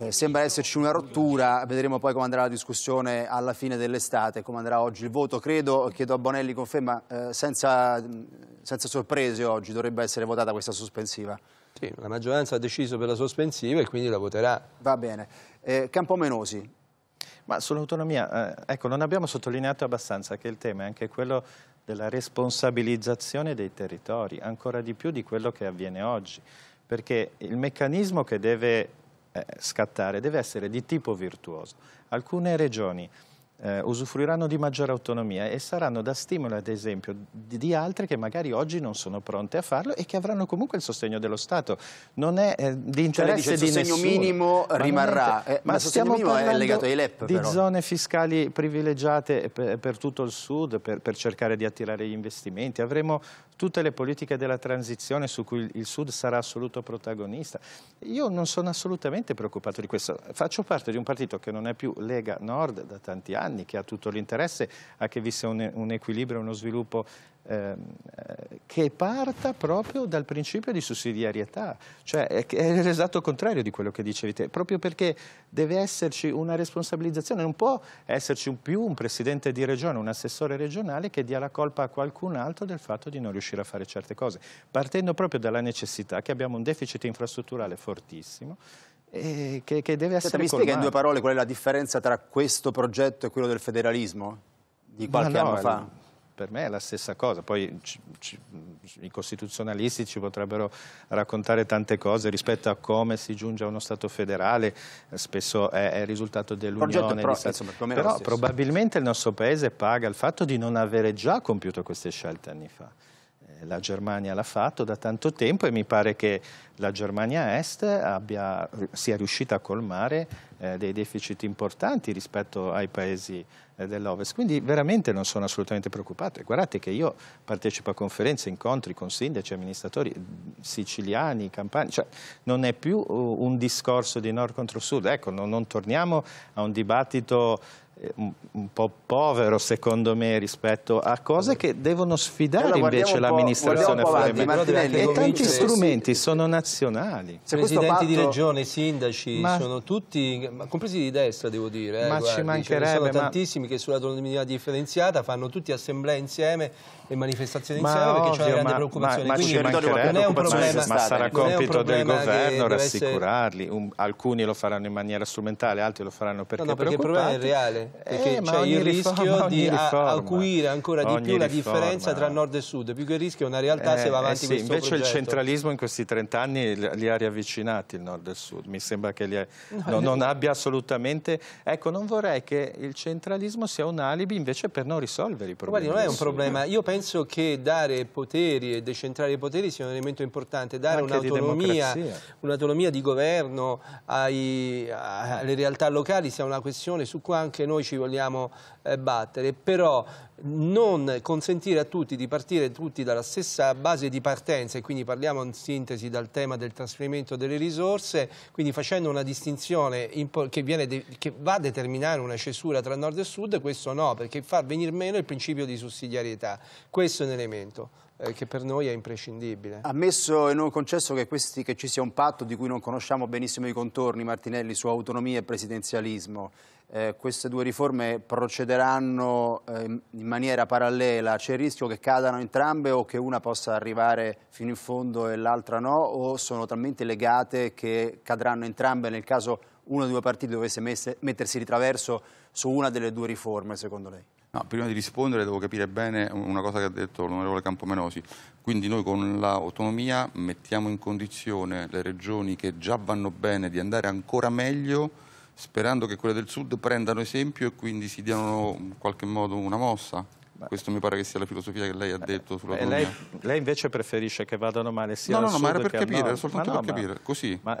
eh, sembra esserci una rottura, vedremo poi come andrà la discussione alla fine dell'estate, come andrà oggi il voto. Credo, chiedo a Bonelli conferma, eh, senza, senza sorprese oggi dovrebbe essere votata questa sospensiva. Sì, la maggioranza ha deciso per la sospensiva e quindi la voterà. Va bene. Eh, Campomenosi, ma sull'autonomia, eh, ecco, non abbiamo sottolineato
abbastanza che il tema è anche quello della responsabilizzazione dei territori, ancora di più di quello che avviene oggi, perché il meccanismo che deve eh, scattare deve essere di tipo virtuoso. Alcune regioni eh, usufruiranno di maggiore autonomia e saranno da stimolo, ad esempio, di, di, altre che magari oggi non sono pronte a farlo e che avranno comunque il sostegno dello Stato. Non è eh, di cioè, interesse cioè, dice, di nessuno. Il sostegno minimo ma rimarrà, eh, ma, ma stiamo è legato ai LEP, di però. zone fiscali privilegiate per, per, tutto il Sud, per, per cercare di attirare gli investimenti. Avremo tutte le politiche della transizione su cui il Sud sarà assoluto protagonista. Io non sono assolutamente preoccupato di questo. Faccio parte di un partito che non è più Lega Nord da tanti anni, che ha tutto l'interesse a che vi sia un, un equilibrio uno sviluppo Ehm, eh, che parta proprio dal principio di sussidiarietà, cioè è, l'esatto contrario di quello che dicevi te, proprio perché deve esserci una responsabilizzazione, non può esserci un più un presidente di regione, un assessore regionale che dia la colpa a qualcun altro del fatto di non riuscire a fare certe cose, partendo proprio dalla necessità che abbiamo un deficit infrastrutturale fortissimo che, che,
deve essere... Senta, mi spiega in due parole qual è la differenza tra questo progetto e quello del federalismo di qualche no, anno fa?
per me è la stessa cosa, poi i costituzionalisti ci potrebbero raccontare tante cose rispetto a come si giunge a uno Stato federale, spesso è, è il risultato dell'unione, però probabilmente il nostro Paese paga il fatto di non avere già compiuto queste scelte anni fa la Germania l'ha fatto da tanto tempo e mi pare che la Germania Est abbia, sia riuscita a colmare eh, dei deficit importanti rispetto ai paesi eh, dell'Ovest. Quindi veramente non sono assolutamente preoccupato. guardate che io partecipo a conferenze, incontri con sindaci, amministratori siciliani, campani, cioè non è più uh, un discorso di nord contro sud. Ecco, non, non torniamo a un dibattito eh, un, un, po' povero secondo me rispetto a cose che devono sfidare allora, invece l'amministrazione avanti, Martinelli, e tanti strumenti sono nazionali Se presidenti patto... di
regione, sindaci ma... sono tutti, compresi di destra devo dire eh, ma eh, guardi, ci mancherebbe cioè, sono tantissimi ma... che sull'autonomia differenziata fanno tutti assemblee insieme e manifestazioni insieme ovvio, perché c'è una grande preoccupazione ma, ma Quindi, ci mancherebbe
non è un problema, ma sarà compito del governo rassicurarli essere... alcuni lo faranno in maniera strumentale altri lo faranno perché no, no perché il problema è reale perché eh, c'è il riforma, rischio [laughs] di riforma, acuire
ancora di più la differenza tra nord e sud, più che il rischio è una realtà eh, se va eh avanti eh sì, questo invece progetto. il centralismo
in questi 30 anni li ha riavvicinati il nord e il sud, mi sembra che ha... no, no, non abbia assolutamente... Ecco, non vorrei che il centralismo sia un alibi invece per non risolvere i problemi. Guardi, non è un problema,
io penso che dare poteri e decentrare i poteri sia un elemento importante, dare un'autonomia un'autonomia di governo ai, alle realtà locali sia una questione su cui anche noi noi ci vogliamo eh, battere, però non consentire a tutti di partire tutti dalla stessa base di partenza e quindi parliamo in sintesi dal tema del trasferimento delle risorse, quindi facendo una distinzione che, viene, che, va a determinare una cesura tra nord e sud, questo no, perché fa venire meno il principio di sussidiarietà, questo è un elemento eh, che per noi è imprescindibile.
Ammesso e non concesso che, questi, che ci sia un patto di cui non conosciamo benissimo i contorni, Martinelli, su autonomia e presidenzialismo, eh, queste due riforme procederanno eh, in maniera parallela? C'è il rischio che cadano entrambe o che una possa arrivare fino in fondo e l'altra no? O sono talmente legate che cadranno entrambe nel caso uno dei due partiti dovesse messe, mettersi di traverso su una delle due riforme, secondo lei?
No, prima di rispondere devo capire bene una cosa che ha detto l'onorevole Campomenosi. Quindi noi con l'autonomia mettiamo in condizione le regioni che già vanno bene di andare ancora meglio sperando che quelle del sud prendano esempio e quindi si diano in mm, qualche modo una mossa. Questo mi pare che sia la filosofia che lei ha detto sulla eh, lei, lei, invece preferisce che vadano male sia no, no, al sud ma era per capire, era soltanto no, per capire, così. Ma,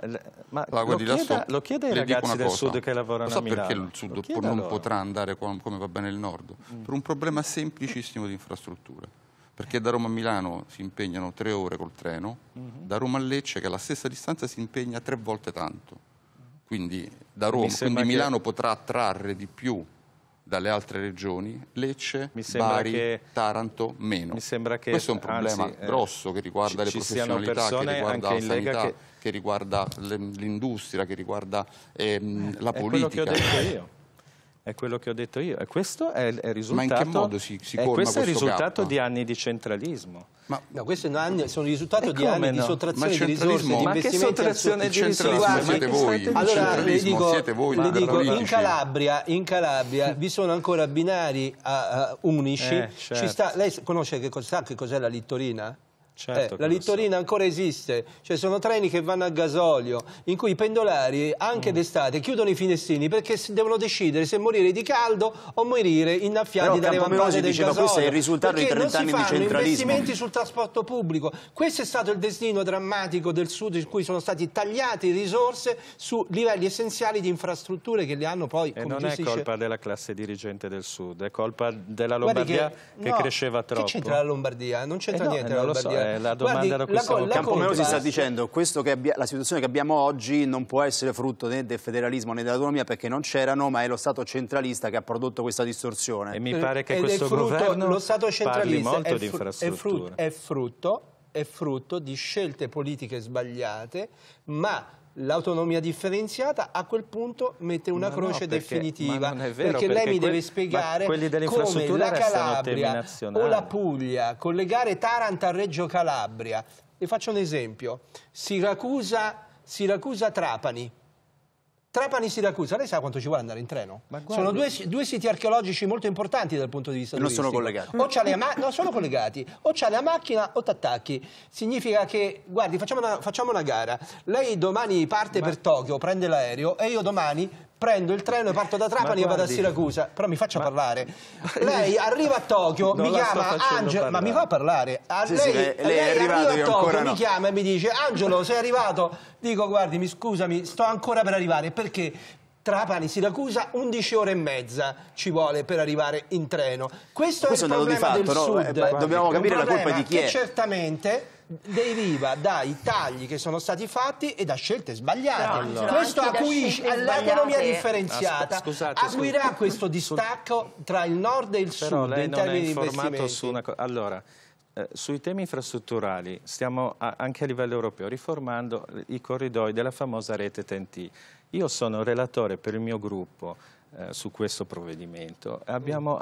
ma la lo, chieda, lo chiede ai ragazzi del cosa. sud che lavorano so a Milano. perché il sud non loro. potrà andare come va bene il nord? Mm. Per un problema semplicissimo di infrastrutture. Perché da Roma a Milano si impegnano tre ore col treno, mm -hmm. da Roma a Lecce, che è la stessa distanza, si impegna tre volte tanto quindi da Roma, quindi Milano che... potrà attrarre di più dalle altre regioni, Lecce, Bari, che... Taranto, meno. Mi sembra che, Questo è un problema anzi, eh, grosso che riguarda ci, le professionalità, che riguarda la sanità, che... che riguarda l'industria, che riguarda ehm, eh, la politica. È quello che ho detto io è quello che ho detto io. E questo è il risultato, Ma in
che modo si, si questo, questo è il risultato gap? di anni di centralismo.
Ma, no, questi anni, sono il risultato di anni no? di sottrazione di risorse, di Ma che sottrazione di risorse? Siete voi, allora, le dico, siete voi le dico in Calabria, in Calabria vi sono ancora binari a, unici. Eh, certo. sta, lei conosce che, sa che cos'è la Littorina? Eh, certo eh, la Littorina so. ancora esiste, cioè sono treni che vanno a gasolio, in cui i pendolari anche mm. d'estate chiudono i finestrini perché devono decidere se morire di caldo o morire innaffiati dalle vampate del gasolio. Questo è il risultato perché di 30 anni di centralismo. investimenti sul trasporto pubblico. Questo è stato il destino drammatico del Sud in cui sono stati tagliati risorse su livelli essenziali di infrastrutture che le hanno poi... E non è colpa
della classe dirigente del Sud, è colpa della
Lombardia che, che no, cresceva troppo. Che c'entra la Lombardia? Non c'entra eh no, niente eh, la Lombardia. So, eh, la domanda Guardi, da questa
la, Campomero si sta dicendo che abbia, la situazione che abbiamo oggi non può essere frutto né del federalismo né dell'autonomia perché non c'erano, ma è lo Stato centralista che ha prodotto questa distorsione. E mi pare che questo frutto, governo
lo Stato centralista molto di infrastrutture. È frutto, è frutto, è frutto di scelte politiche sbagliate, ma l'autonomia differenziata, a quel punto mette una ma croce no, perché, definitiva. Vero, perché, perché, lei mi deve spiegare come la Calabria o la Puglia collegare Taranto a Reggio Calabria. Le faccio un esempio. Siracusa-Trapani. Siracusa Trapani-Siracusa, lei sa quanto ci vuole andare in treno? Sono due, due, siti archeologici molto importanti dal punto di vista e non sono collegati. O c'ha le no, sono collegati. O c'ha la macchina o t'attacchi. Significa che, guardi, facciamo una, facciamo una, gara. Lei domani parte Ma... per Tokyo, prende l'aereo e io domani prendo il treno, e parto da Trapani e vado a Siracusa, però mi faccia ma... parlare. [laughs] Lei arriva a Tokyo, non mi chiama Angelo, ma mi fa parlare. A sì, lei, sì, lei, lei è arriva a Tokyo, mi no. chiama e mi dice Angelo sei arrivato, dico guardi mi scusami, sto ancora per arrivare, perché Trapani, Siracusa, 11 ore e mezza ci vuole per arrivare in treno. Questo, Questo è il problema fatto, del no? sud. Eh, dobbiamo capire la colpa di chi è. certamente deriva dai tagli che sono stati fatti e da scelte sbagliate. No, allora. Questo acuisce l'autonomia differenziata, Asp ah, scusate, acuirà scusate. questo distacco tra il nord e il Però sud in termini di investimenti. Su
una allora, eh, sui temi infrastrutturali stiamo a, anche a livello europeo riformando i corridoi della famosa rete TNT. Io sono relatore per il mio gruppo eh, su questo provvedimento. Abbiamo,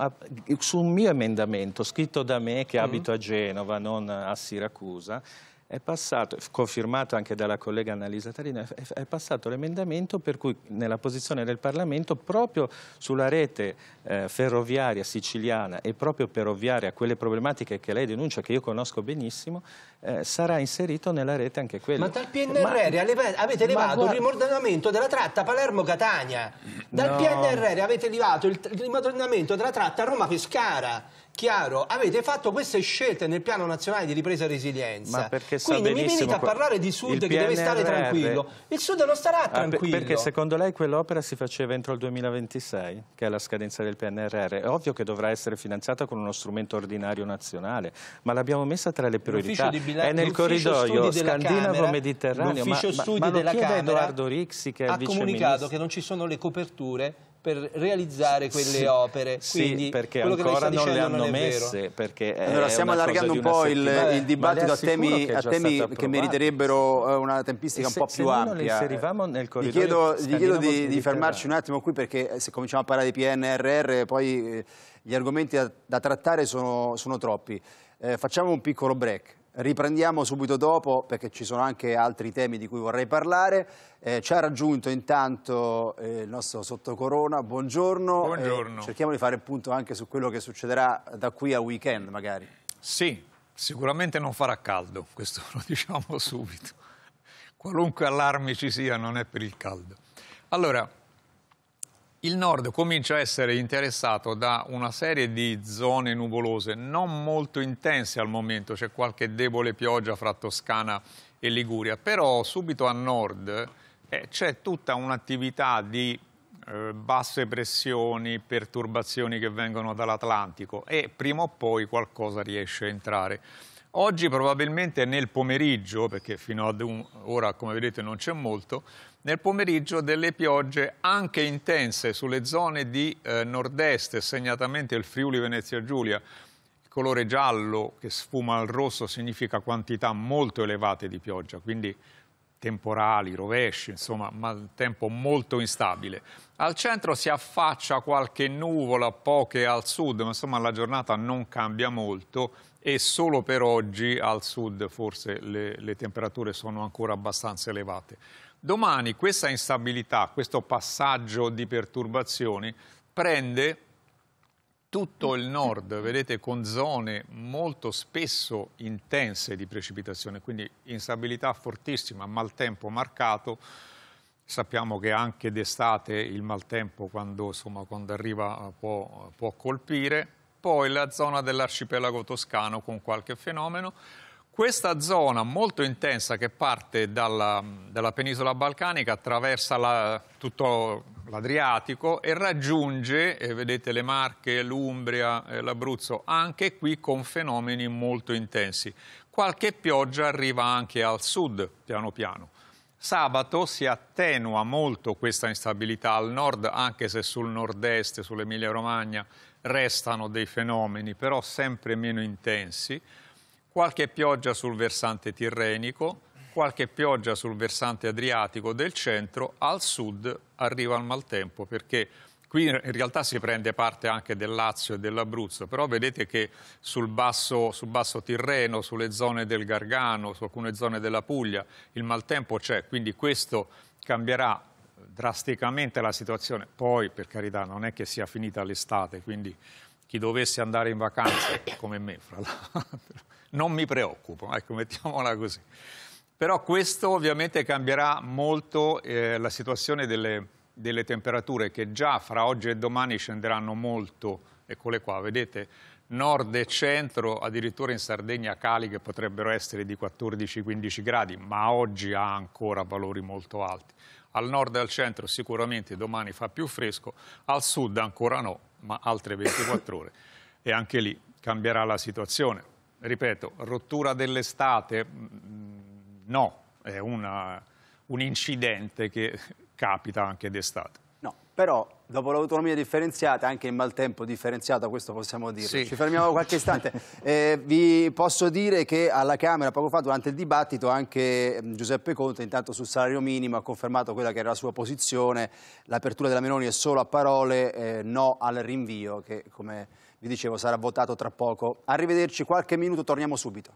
su un mio emendamento scritto da me che mm. abito a Genova, non a Siracusa, è passato, cofirmato anche dalla collega Annalisa Tarina, è passato l'emendamento per cui nella posizione del Parlamento proprio sulla rete eh, ferroviaria siciliana e proprio per ovviare a quelle problematiche che lei denuncia, che io conosco benissimo, eh, sarà inserito nella rete anche quello. Ma dal PNRR ma, avete elevato il
rimodernamento della tratta Palermo-Catania, dal no. PNRR avete elevato il rimodernamento della tratta Roma-Pescara, Chiaro, avete fatto queste scelte nel piano nazionale di ripresa e resilienza. Ma perché Quindi mi venite a parlare di Sud che PNRR... deve stare tranquillo. Il Sud non starà ah, tranquillo. Ah, perché
secondo lei quell'opera si faceva entro il 2026, che è la scadenza del PNRR. È ovvio che dovrà essere finanziata con uno strumento ordinario nazionale, ma l'abbiamo messa tra le priorità. È nel corridoio scandinavo-mediterraneo. ma, L'ufficio studi della Camera, Camera Rixi, ha comunicato che
non ci sono le coperture per realizzare quelle sì, opere. Quindi sì, perché ancora non
le hanno non messe. allora stiamo allargando un po' il, il, dibattito a temi, a temi che meriterebbero eh, una tempistica se, un po' più ampia. inserivamo
Gli chiedo, vi chiedo di, di fermarci
un attimo qui perché eh, se cominciamo a parlare di PNRR poi eh, gli argomenti da, da trattare sono, sono troppi. Eh, facciamo un piccolo break. Riprendiamo subito dopo perché ci sono anche altri temi di cui vorrei parlare. Eh, ci ha raggiunto intanto eh, il nostro sottocorona, buongiorno. Buongiorno. Eh, cerchiamo di fare punto anche su quello che succederà
da qui a weekend magari. Sì, sicuramente non farà caldo, questo [laughs] lo diciamo subito. Qualunque allarme ci sia non è per il caldo. Allora, il nord comincia a essere interessato da una serie di zone nuvolose non molto intense al momento, c'è qualche debole pioggia fra Toscana e Liguria, però subito a nord eh, c'è tutta un'attività di eh, basse pressioni, perturbazioni che vengono dall'Atlantico e prima o poi qualcosa riesce a entrare. Oggi probabilmente nel pomeriggio, perché fino ad ora come vedete non c'è molto, nel pomeriggio delle piogge anche intense sulle zone di eh, nord-est, segnatamente il Friuli Venezia Giulia. Il colore giallo che sfuma al rosso significa quantità molto elevate di pioggia, quindi temporali, rovesci, insomma, ma tempo molto instabile. Al centro si affaccia qualche nuvola, poche al sud, ma insomma la giornata non cambia molto e solo per oggi al sud forse le, le temperature sono ancora abbastanza elevate. Domani questa instabilità, questo passaggio di perturbazioni prende tutto il nord, vedete, con zone molto spesso intense di precipitazione, quindi instabilità fortissima, maltempo marcato. Sappiamo che anche d'estate il maltempo, quando, insomma, quando arriva, eh, può, può colpire. Poi la zona dell'arcipelago toscano con qualche fenomeno. Questa zona molto intensa che parte dalla, dalla penisola balcanica, attraversa la, tutto l'Adriatico e raggiunge, eh, vedete le Marche, l'Umbria, eh, l'Abruzzo, anche qui con fenomeni molto intensi. Qualche pioggia arriva anche al sud, piano piano. Sabato si attenua molto questa instabilità al nord, anche se sul nord-est, sull'Emilia-Romagna, restano dei fenomeni, però sempre meno intensi qualche pioggia sul versante tirrenico, qualche pioggia sul versante adriatico del centro, al sud arriva il maltempo perché qui in realtà si prende parte anche del Lazio e dell'Abruzzo, però vedete che sul basso, sul basso, Tirreno, sulle zone del Gargano, su alcune zone della Puglia, il maltempo c'è, quindi questo cambierà drasticamente la situazione. Poi, per carità, non è che sia finita l'estate, quindi chi dovesse andare in vacanza come me, fra l'altro, non mi preoccupo, ecco, mettiamola così. Però questo ovviamente cambierà molto eh, la situazione delle, delle, temperature che già fra oggi e domani scenderanno molto, eccole qua, vedete, nord e centro, addirittura in Sardegna cali che potrebbero essere di 14-15 gradi, ma oggi ha ancora valori molto alti. Al nord e al centro sicuramente domani fa più fresco, al sud ancora no, ma altre 24 ore. E anche lì cambierà la situazione. Ripeto, rottura dell'estate? Mm, no, è una, un incidente che capita anche d'estate.
No, però Dopo l'autonomia differenziata, anche in maltempo differenziata, questo possiamo dire. Sì. Ci fermiamo qualche istante. [laughs] Eh, vi posso dire che alla Camera, poco fa, durante il dibattito, anche mm, Giuseppe Conte, intanto sul salario minimo, ha confermato quella che era la sua posizione. L'apertura della Meloni è solo a parole, eh, no al rinvio, che come vi dicevo sarà votato tra poco. Arrivederci, qualche minuto, torniamo subito.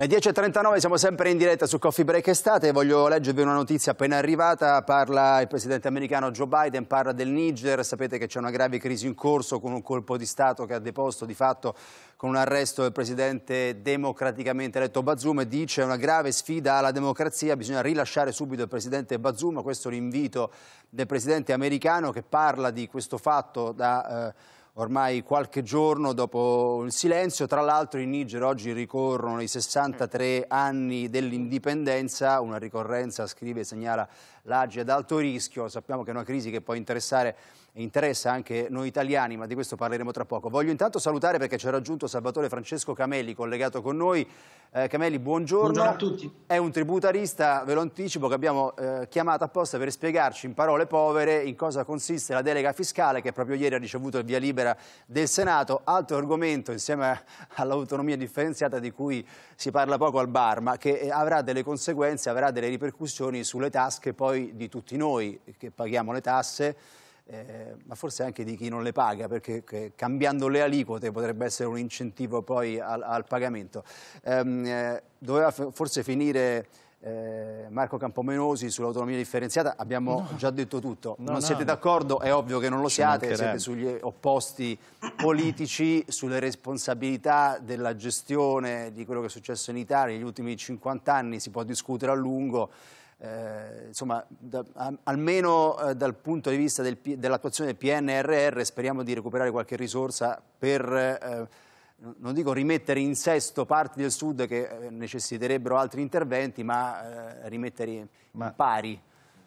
Le 10.39 siamo sempre in diretta su Coffee Break Estate voglio leggervi una notizia appena arrivata, parla il presidente americano Joe Biden, parla del Niger, sapete che c'è una grave crisi in corso con un colpo di Stato che ha deposto di fatto con un arresto del presidente democraticamente eletto Bazoum e dice una grave sfida alla democrazia, bisogna rilasciare subito il presidente Bazoum, questo è l'invito del presidente americano che parla di questo fatto da... Eh, ormai qualche giorno dopo il silenzio. Tra l'altro in Niger oggi ricorrono i 63 anni dell'indipendenza, una ricorrenza, scrive e segnala l'Agi ad alto rischio. Sappiamo che è una crisi che può interessare interessa anche noi italiani, ma di questo parleremo tra poco. Voglio intanto salutare perché ci ha raggiunto Salvatore Francesco Camelli, collegato con noi. Eh, Camelli, buongiorno. Buongiorno a tutti. È un tributarista, ve lo anticipo, che abbiamo eh, chiamato apposta per spiegarci in parole povere in cosa consiste la delega fiscale che proprio ieri ha ricevuto il via libera del Senato. Altro argomento insieme all'autonomia differenziata di cui si parla poco al bar, ma che eh, avrà delle conseguenze, avrà delle ripercussioni sulle tasche poi di tutti noi che paghiamo le tasse eh, ma forse anche di chi non le paga, perché eh, cambiando le aliquote potrebbe essere un incentivo poi al, al pagamento. Ehm, eh, doveva forse finire eh, Marco Campomenosi sull'autonomia differenziata, abbiamo no. già detto tutto, no, non no, siete d'accordo, è ovvio che non lo siate, siete sugli opposti politici, sulle responsabilità della gestione di quello che è successo in Italia negli ultimi 50 anni, si può discutere a lungo, eh, insomma, da, a, almeno eh, dal punto di vista del, dell'attuazione del PNRR speriamo di recuperare qualche risorsa per, eh, non dico rimettere in sesto parti del sud che eh, necessiterebbero altri interventi, ma rimettere ma... in pari.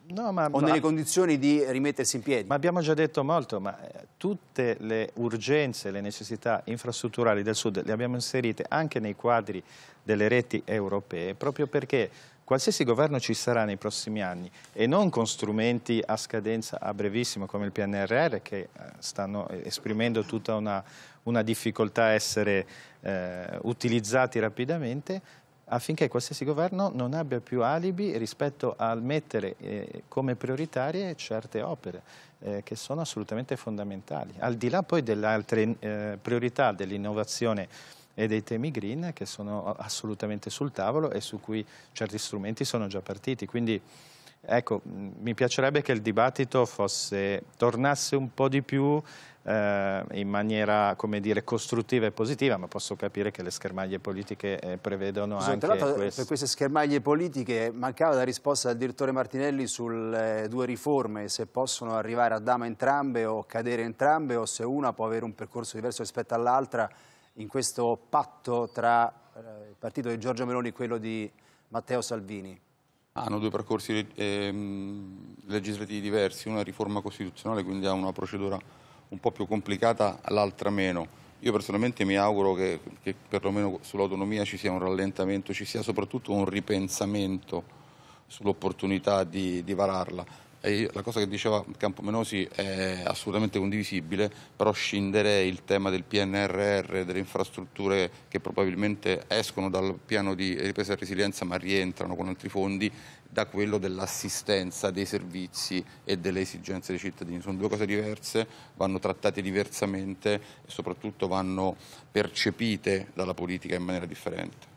No, ma, o nelle ma, condizioni di rimettersi in piedi. Ma abbiamo già detto molto, ma tutte
le urgenze, le necessità infrastrutturali del Sud le abbiamo inserite anche nei quadri delle reti europee, proprio perché qualsiasi governo ci sarà nei prossimi anni e non con strumenti a scadenza a brevissimo come il PNRR che eh, stanno eh, esprimendo tutta una, una difficoltà a essere eh, utilizzati rapidamente, affinché qualsiasi governo non abbia più alibi rispetto al mettere eh, come prioritarie certe opere eh, che sono assolutamente fondamentali, al di là poi delle altre eh, priorità dell'innovazione e dei temi green che sono assolutamente sul tavolo e su cui certi strumenti sono già partiti. Quindi ecco, mm, mi piacerebbe che il dibattito fosse, tornasse un po' di più eh, in maniera come dire, costruttiva e positiva, ma posso capire che le schermaglie politiche eh, prevedono Scusa, anche questo. Per
queste schermaglie politiche mancava la risposta del direttore Martinelli sulle eh, due riforme, se possono arrivare a dama entrambe o cadere entrambe o se una può avere un percorso diverso rispetto all'altra in questo patto tra eh, il partito di Giorgio Meloni e quello di Matteo Salvini?
Ah, hanno due percorsi ehm, legislativi diversi, una riforma costituzionale, quindi ha una procedura un po' più complicata, l'altra meno. Io personalmente mi auguro che, che perlomeno sull'autonomia ci sia un rallentamento, ci sia soprattutto un ripensamento sull'opportunità di, di vararla la cosa che diceva Campomenosi è assolutamente condivisibile, però scindere il tema del PNRR, delle infrastrutture che probabilmente escono dal piano di ripresa e resilienza ma rientrano con altri fondi, da quello dell'assistenza, dei servizi e delle esigenze dei cittadini. Sono due cose diverse, vanno trattate diversamente e soprattutto vanno percepite dalla politica in maniera differente.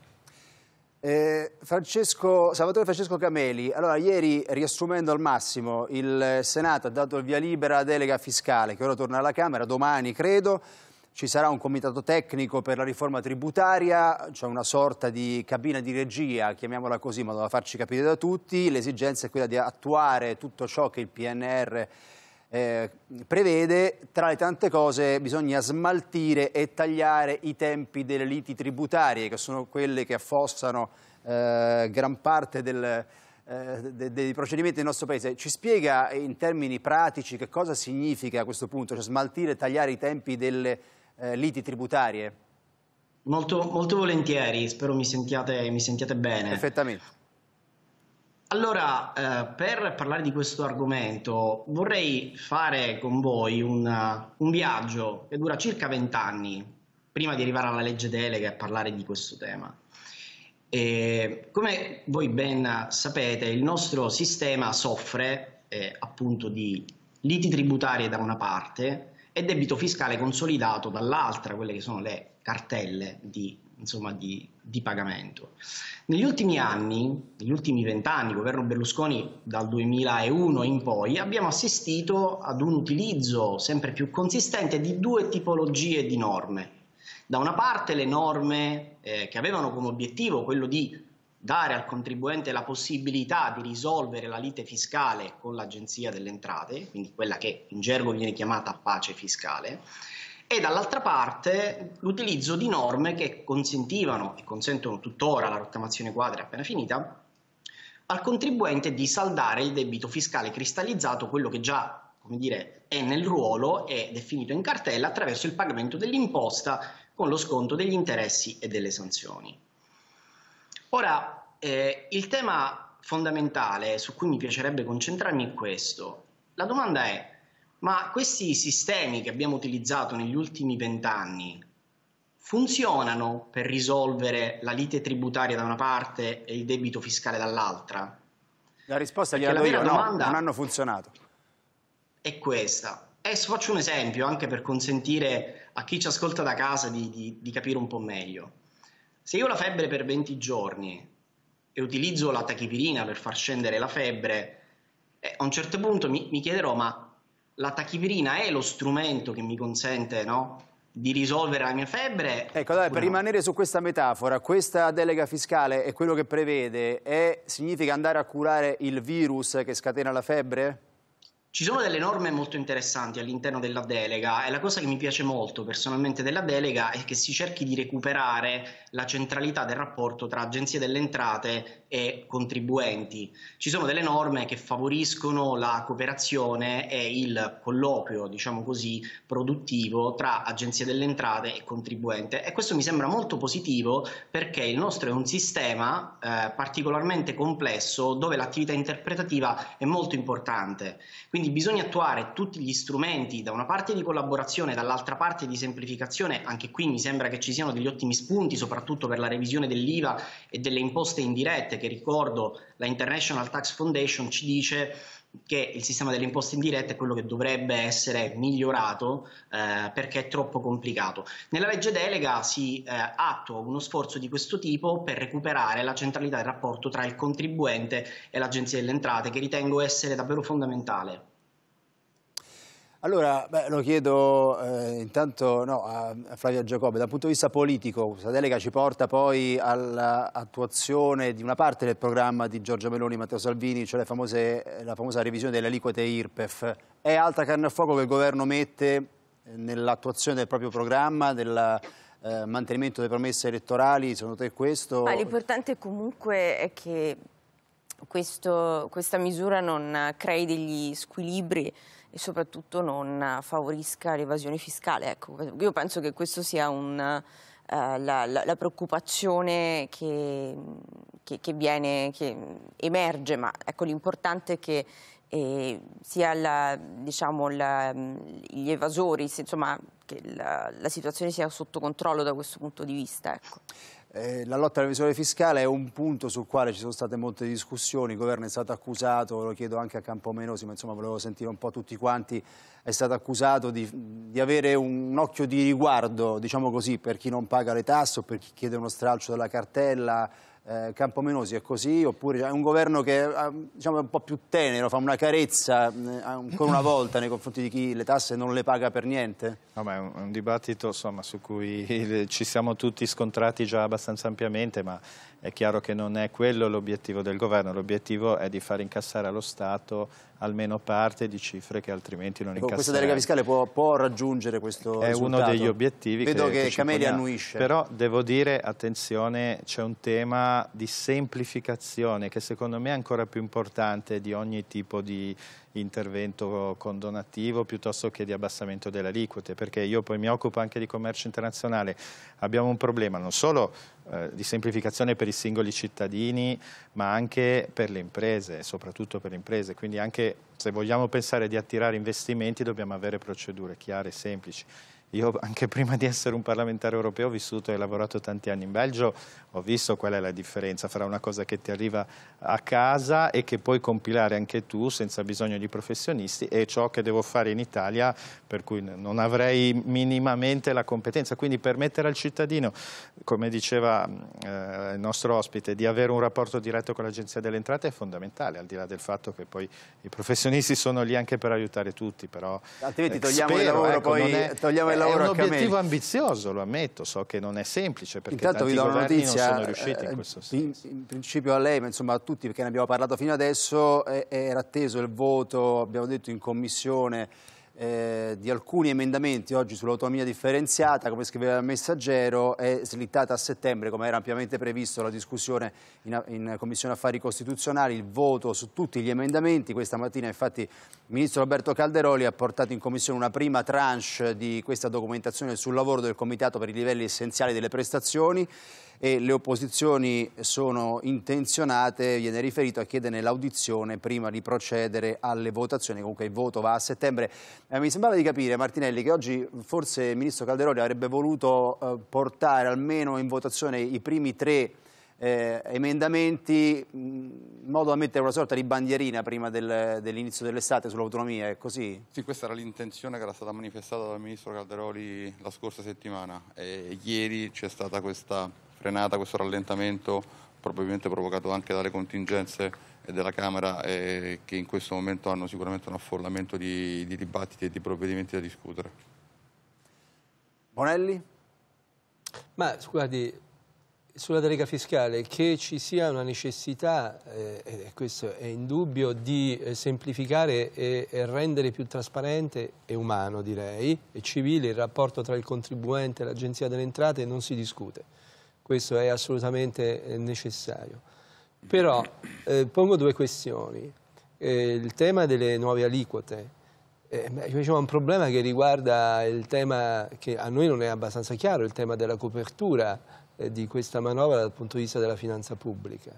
Eh, Francesco, Salvatore Francesco Cameli, allora ieri riassumendo al massimo il Senato ha dato il via libera a delega fiscale che ora torna alla Camera, domani credo, ci sarà un comitato tecnico per la riforma tributaria, c'è cioè una sorta di cabina di regia, chiamiamola così, ma doveva farci capire da tutti, l'esigenza è quella di attuare tutto ciò che il PNR eh, prevede, tra le tante cose, bisogna smaltire e tagliare i tempi delle liti tributarie, che sono quelle che affossano eh, gran parte del, eh, de, dei procedimenti del nostro Paese. Ci spiega in termini pratici che cosa significa a questo punto, cioè smaltire e tagliare i tempi
delle eh, liti tributarie? Molto, molto volentieri, spero mi sentiate, mi sentiate bene. Perfettamente. Allora, eh, per parlare di questo argomento vorrei fare con voi una, un viaggio che dura circa 20 anni prima di arrivare alla legge delega e parlare di questo tema. E, come voi ben sapete, il nostro sistema soffre eh, appunto di liti tributarie da una parte e debito fiscale consolidato dall'altra, quelle che sono le cartelle di insomma, di, di, pagamento. Negli ultimi anni, negli ultimi vent'anni, governo Berlusconi dal 2001 in poi, abbiamo assistito ad un utilizzo sempre più consistente di due tipologie di norme. Da una parte le norme eh, che avevano come obiettivo quello di dare al contribuente la possibilità di risolvere la lite fiscale con l'Agenzia delle Entrate, quindi quella che in gergo viene chiamata pace fiscale, e dall'altra parte l'utilizzo di norme che consentivano e consentono tuttora la rottamazione quadra appena finita al contribuente di saldare il debito fiscale cristallizzato, quello che già come dire, è nel ruolo e definito in cartella attraverso il pagamento dell'imposta con lo sconto degli interessi e delle sanzioni. Ora, eh, il tema fondamentale su cui mi piacerebbe concentrarmi è questo. La domanda è ma questi sistemi che abbiamo utilizzato negli ultimi vent'anni funzionano per risolvere la lite tributaria da una parte e il debito fiscale dall'altra?
La risposta gliela do io, no, non hanno
funzionato. È questa. E faccio un esempio anche per consentire a chi ci ascolta da casa di, di, di capire un po' meglio. Se io ho la febbre per 20 giorni e utilizzo la tachipirina per far scendere la febbre, eh, a un certo punto mi, mi chiederò ma la tachipirina è lo strumento che mi consente, no? di risolvere la mia febbre. Ecco, dai, per no?
rimanere su questa metafora, questa delega fiscale e quello che prevede è, significa andare a curare il virus che
scatena la febbre? Ci sono delle norme molto interessanti all'interno della delega e la cosa che mi piace molto personalmente della delega è che si cerchi di recuperare la centralità del rapporto tra agenzie delle entrate e contribuenti. Ci sono delle norme che favoriscono la cooperazione e il colloquio, diciamo così, produttivo tra agenzie delle entrate e contribuente e questo mi sembra molto positivo perché il nostro è un sistema eh, particolarmente complesso dove l'attività interpretativa è molto importante. Quindi bisogna attuare tutti gli strumenti da una parte di collaborazione, e dall'altra parte di semplificazione, anche qui mi sembra che ci siano degli ottimi spunti soprattutto per la revisione dell'IVA e delle imposte indirette che che ricordo la International Tax Foundation ci dice che il sistema delle imposte indirette è quello che dovrebbe essere migliorato eh, perché è troppo complicato. Nella legge delega si eh, attua uno sforzo di questo tipo per recuperare la centralità del rapporto tra il contribuente e l'Agenzia delle Entrate, che ritengo essere davvero fondamentale.
Allora, beh, lo chiedo eh, intanto no, a, Flavia Giacobbe, dal punto di vista politico, questa delega ci porta poi all'attuazione di una parte del programma di Giorgia Meloni e Matteo Salvini, cioè famose, la famosa revisione delle aliquote IRPEF. È altra carne a fuoco che il governo mette eh, nell'attuazione del proprio programma, della, eh, mantenimento delle promesse elettorali, secondo te questo?
Ma l'importante comunque è che questo, questa misura non crei degli squilibri e soprattutto non eh, favorisca l'evasione fiscale. Ecco, io penso che questa sia un... Uh, la, la, la, preoccupazione che, che, che, viene, che emerge, ma ecco, l'importante è che eh, sia la, diciamo, gli evasori, insomma, che la, situazione sia sotto controllo da questo punto di vista. Ecco.
Eh, la lotta all'evasione fiscale è un punto sul quale ci sono state molte discussioni, il governo è stato accusato, lo chiedo anche a Campomenosi, ma insomma volevo sentire un po' tutti quanti, è stato accusato di, di avere un, occhio di riguardo, diciamo così, per chi non paga le tasse o per chi chiede uno stralcio della cartella, eh, Campomenosi è così, oppure è un governo che eh, diciamo, è un po' più tenero, fa una carezza eh, ancora una volta nei confronti di chi le tasse non le paga per niente? No,
ma è un, è un dibattito insomma, su cui ci siamo tutti scontrati già abbastanza ampiamente, ma è chiaro che non è quello l'obiettivo del governo, l'obiettivo è di far incassare allo Stato almeno parte di cifre che altrimenti non incasseranno. Ecco, questa delega fiscale
può, può raggiungere questo È risultato. uno degli obiettivi Vedo che, che Cameri annuisce. Però
devo dire, attenzione, c'è un tema di semplificazione che secondo me è ancora più importante di ogni tipo di intervento condonativo piuttosto che di abbassamento delle aliquote, perché io poi mi occupo anche di commercio internazionale. Abbiamo un problema non solo eh, di semplificazione per i singoli cittadini, ma anche per le imprese, soprattutto per le imprese. Quindi anche se vogliamo pensare di attirare investimenti dobbiamo avere procedure chiare e semplici. Io anche prima di essere un parlamentare europeo ho vissuto e lavorato tanti anni in Belgio, ho visto qual è la differenza fra una cosa che ti arriva a casa e che puoi compilare anche tu senza bisogno di professionisti e ciò che devo fare in Italia per cui non avrei minimamente la competenza. Quindi permettere al cittadino, come diceva eh, il nostro ospite, di avere un rapporto diretto con l'Agenzia delle Entrate è fondamentale, al di là del fatto che poi i professionisti sono lì anche per aiutare tutti, però... Altrimenti eh, togliamo spero, il lavoro, ecco, poi è, togliamo è, è un obiettivo ambizioso, lo ammetto, so che non è semplice perché Intanto vi do una notizia, non sono riusciti eh, in
questo senso. In, in, principio a lei, ma insomma a tutti, perché ne abbiamo parlato fino adesso, eh, era atteso il voto, abbiamo detto in commissione eh, di alcuni emendamenti oggi sull'autonomia differenziata, come scriveva il messaggero, è slittata a settembre, come era ampiamente previsto la discussione in, in, Commissione Affari Costituzionali, il voto su tutti gli emendamenti. Questa mattina infatti il Ministro Roberto Calderoli ha portato in Commissione una prima tranche di questa documentazione sul lavoro del Comitato per i livelli essenziali delle prestazioni e le opposizioni sono intenzionate, viene riferito, a chiedere l'audizione prima di procedere alle votazioni, comunque il voto va a settembre. Eh, mi sembrava di capire, Martinelli, che oggi forse il Ministro Calderoli avrebbe voluto eh, portare almeno in votazione i primi tre eh, emendamenti mm, in modo da mettere una sorta di bandierina prima del, dell'inizio dell'estate sull'autonomia, è così? Sì, questa era l'intenzione che era stata manifestata dal Ministro
Calderoli la scorsa settimana e ieri c'è stata questa frenata questo rallentamento probabilmente provocato anche dalle contingenze della Camera eh, che in questo momento hanno sicuramente un affollamento di, di dibattiti e di provvedimenti da discutere.
Bonelli? Ma guardi, sulla delega fiscale, che ci sia una necessità, eh, questo è indubbio, di eh, semplificare e, e, rendere più trasparente e umano, direi, e civile il rapporto tra il contribuente e l'Agenzia delle Entrate non si discute questo è assolutamente eh, necessario. Però eh, pongo due questioni. Eh, il tema delle nuove aliquote, eh, diciamo, un problema che riguarda il tema che a noi non è abbastanza chiaro, il tema della copertura eh, di questa manovra dal punto di vista della finanza pubblica.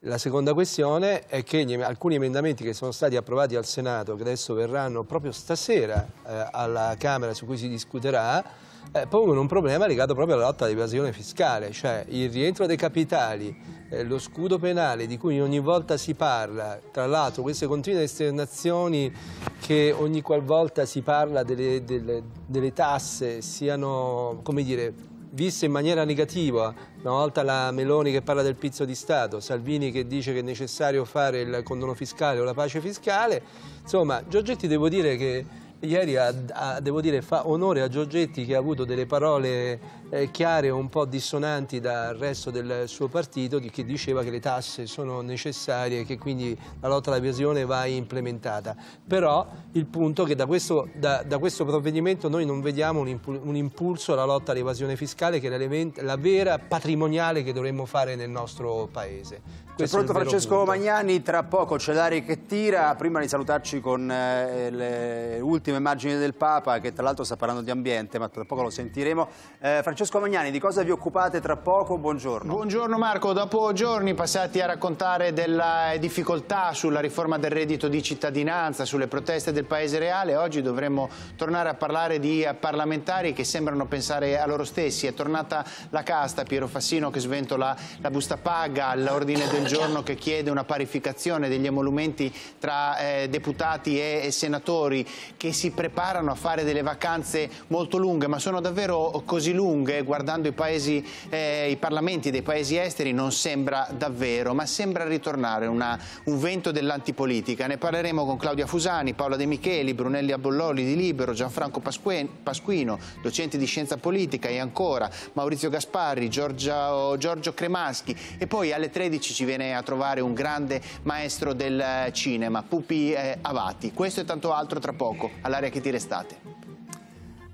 La seconda questione è che gli, alcuni emendamenti che sono stati approvati al Senato, che adesso verranno proprio stasera eh, alla Camera su cui si discuterà, eh, pongono un problema legato proprio alla lotta all'evasione fiscale, cioè il rientro dei capitali, eh, lo scudo penale di cui ogni volta si parla, tra l'altro queste continue esternazioni che ogni qualvolta si parla delle, delle, delle tasse siano, come dire, viste in maniera negativa, una volta la Meloni che parla del pizzo di Stato, Salvini che dice che è necessario fare il condono fiscale o la pace fiscale, insomma Giorgetti devo dire che Ieri, a, a, devo dire, fa onore a Giorgetti che ha avuto delle parole eh, chiare un po' dissonanti dal resto del suo partito che diceva che le tasse sono necessarie e che quindi la lotta all'evasione va implementata. Però il punto è che da questo, da, da questo, provvedimento noi non vediamo un, impu un impulso alla lotta all'evasione fiscale che è la vera patrimoniale che dovremmo fare nel nostro Paese. Questo pronto Francesco
punto. Magnani, tra poco c'è l'aria che tira, prima di salutarci con eh, le ultime immagini del Papa che tra l'altro sta parlando di ambiente ma tra poco lo sentiremo. Eh, Francesco Magnani, di cosa vi occupate tra poco? Buongiorno.
Buongiorno Marco, dopo giorni passati a raccontare delle difficoltà sulla riforma del reddito di cittadinanza, sulle proteste del Paese Reale, oggi dovremmo tornare a parlare di parlamentari che sembrano pensare a loro stessi. È tornata la casta, Piero Fassino che sventola la busta paga, l'ordine del giorno che chiede una parificazione degli emolumenti tra eh, deputati e, e senatori che si preparano a fare delle vacanze molto lunghe, ma sono davvero così lunghe Hong eh, guardando i, paesi, eh, i parlamenti dei paesi esteri non sembra davvero, ma sembra ritornare una, un vento dell'antipolitica. Ne parleremo con Claudia Fusani, Paola De Micheli, Brunelli Abolloli di Libero, Gianfranco Pasquino, docente di scienza politica e ancora Maurizio Gasparri, Giorgio, Giorgio Cremaschi e poi alle 13 ci viene a trovare un grande maestro del cinema, Pupi eh, Avati. Questo e tanto altro tra poco, all'area che ti restate.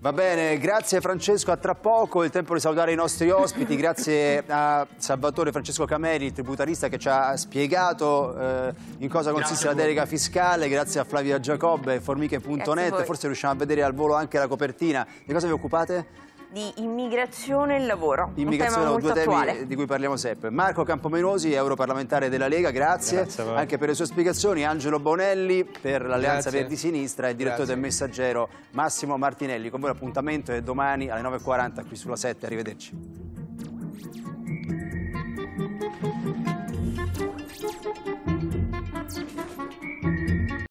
Va bene,
grazie Francesco, a tra poco, è il tempo di salutare i nostri ospiti, grazie a Salvatore Francesco Cameri, il tributarista che ci ha spiegato eh, in cosa consiste grazie la delega fiscale, grazie a Flavia Giacobbe, formiche.net, forse riusciamo a vedere al volo anche la copertina. Di cosa vi occupate?
di immigrazione e lavoro. Immigrazione, un tema molto due attuale.
di cui parliamo sempre. Marco Campomenosi, europarlamentare della Lega, grazie, grazie anche per le sue spiegazioni. Angelo Bonelli per l'Alleanza Verdi Sinistra e direttore grazie. del Messaggero Massimo Martinelli. Con voi l'appuntamento è domani alle 9.40 qui sulla 7. Arrivederci.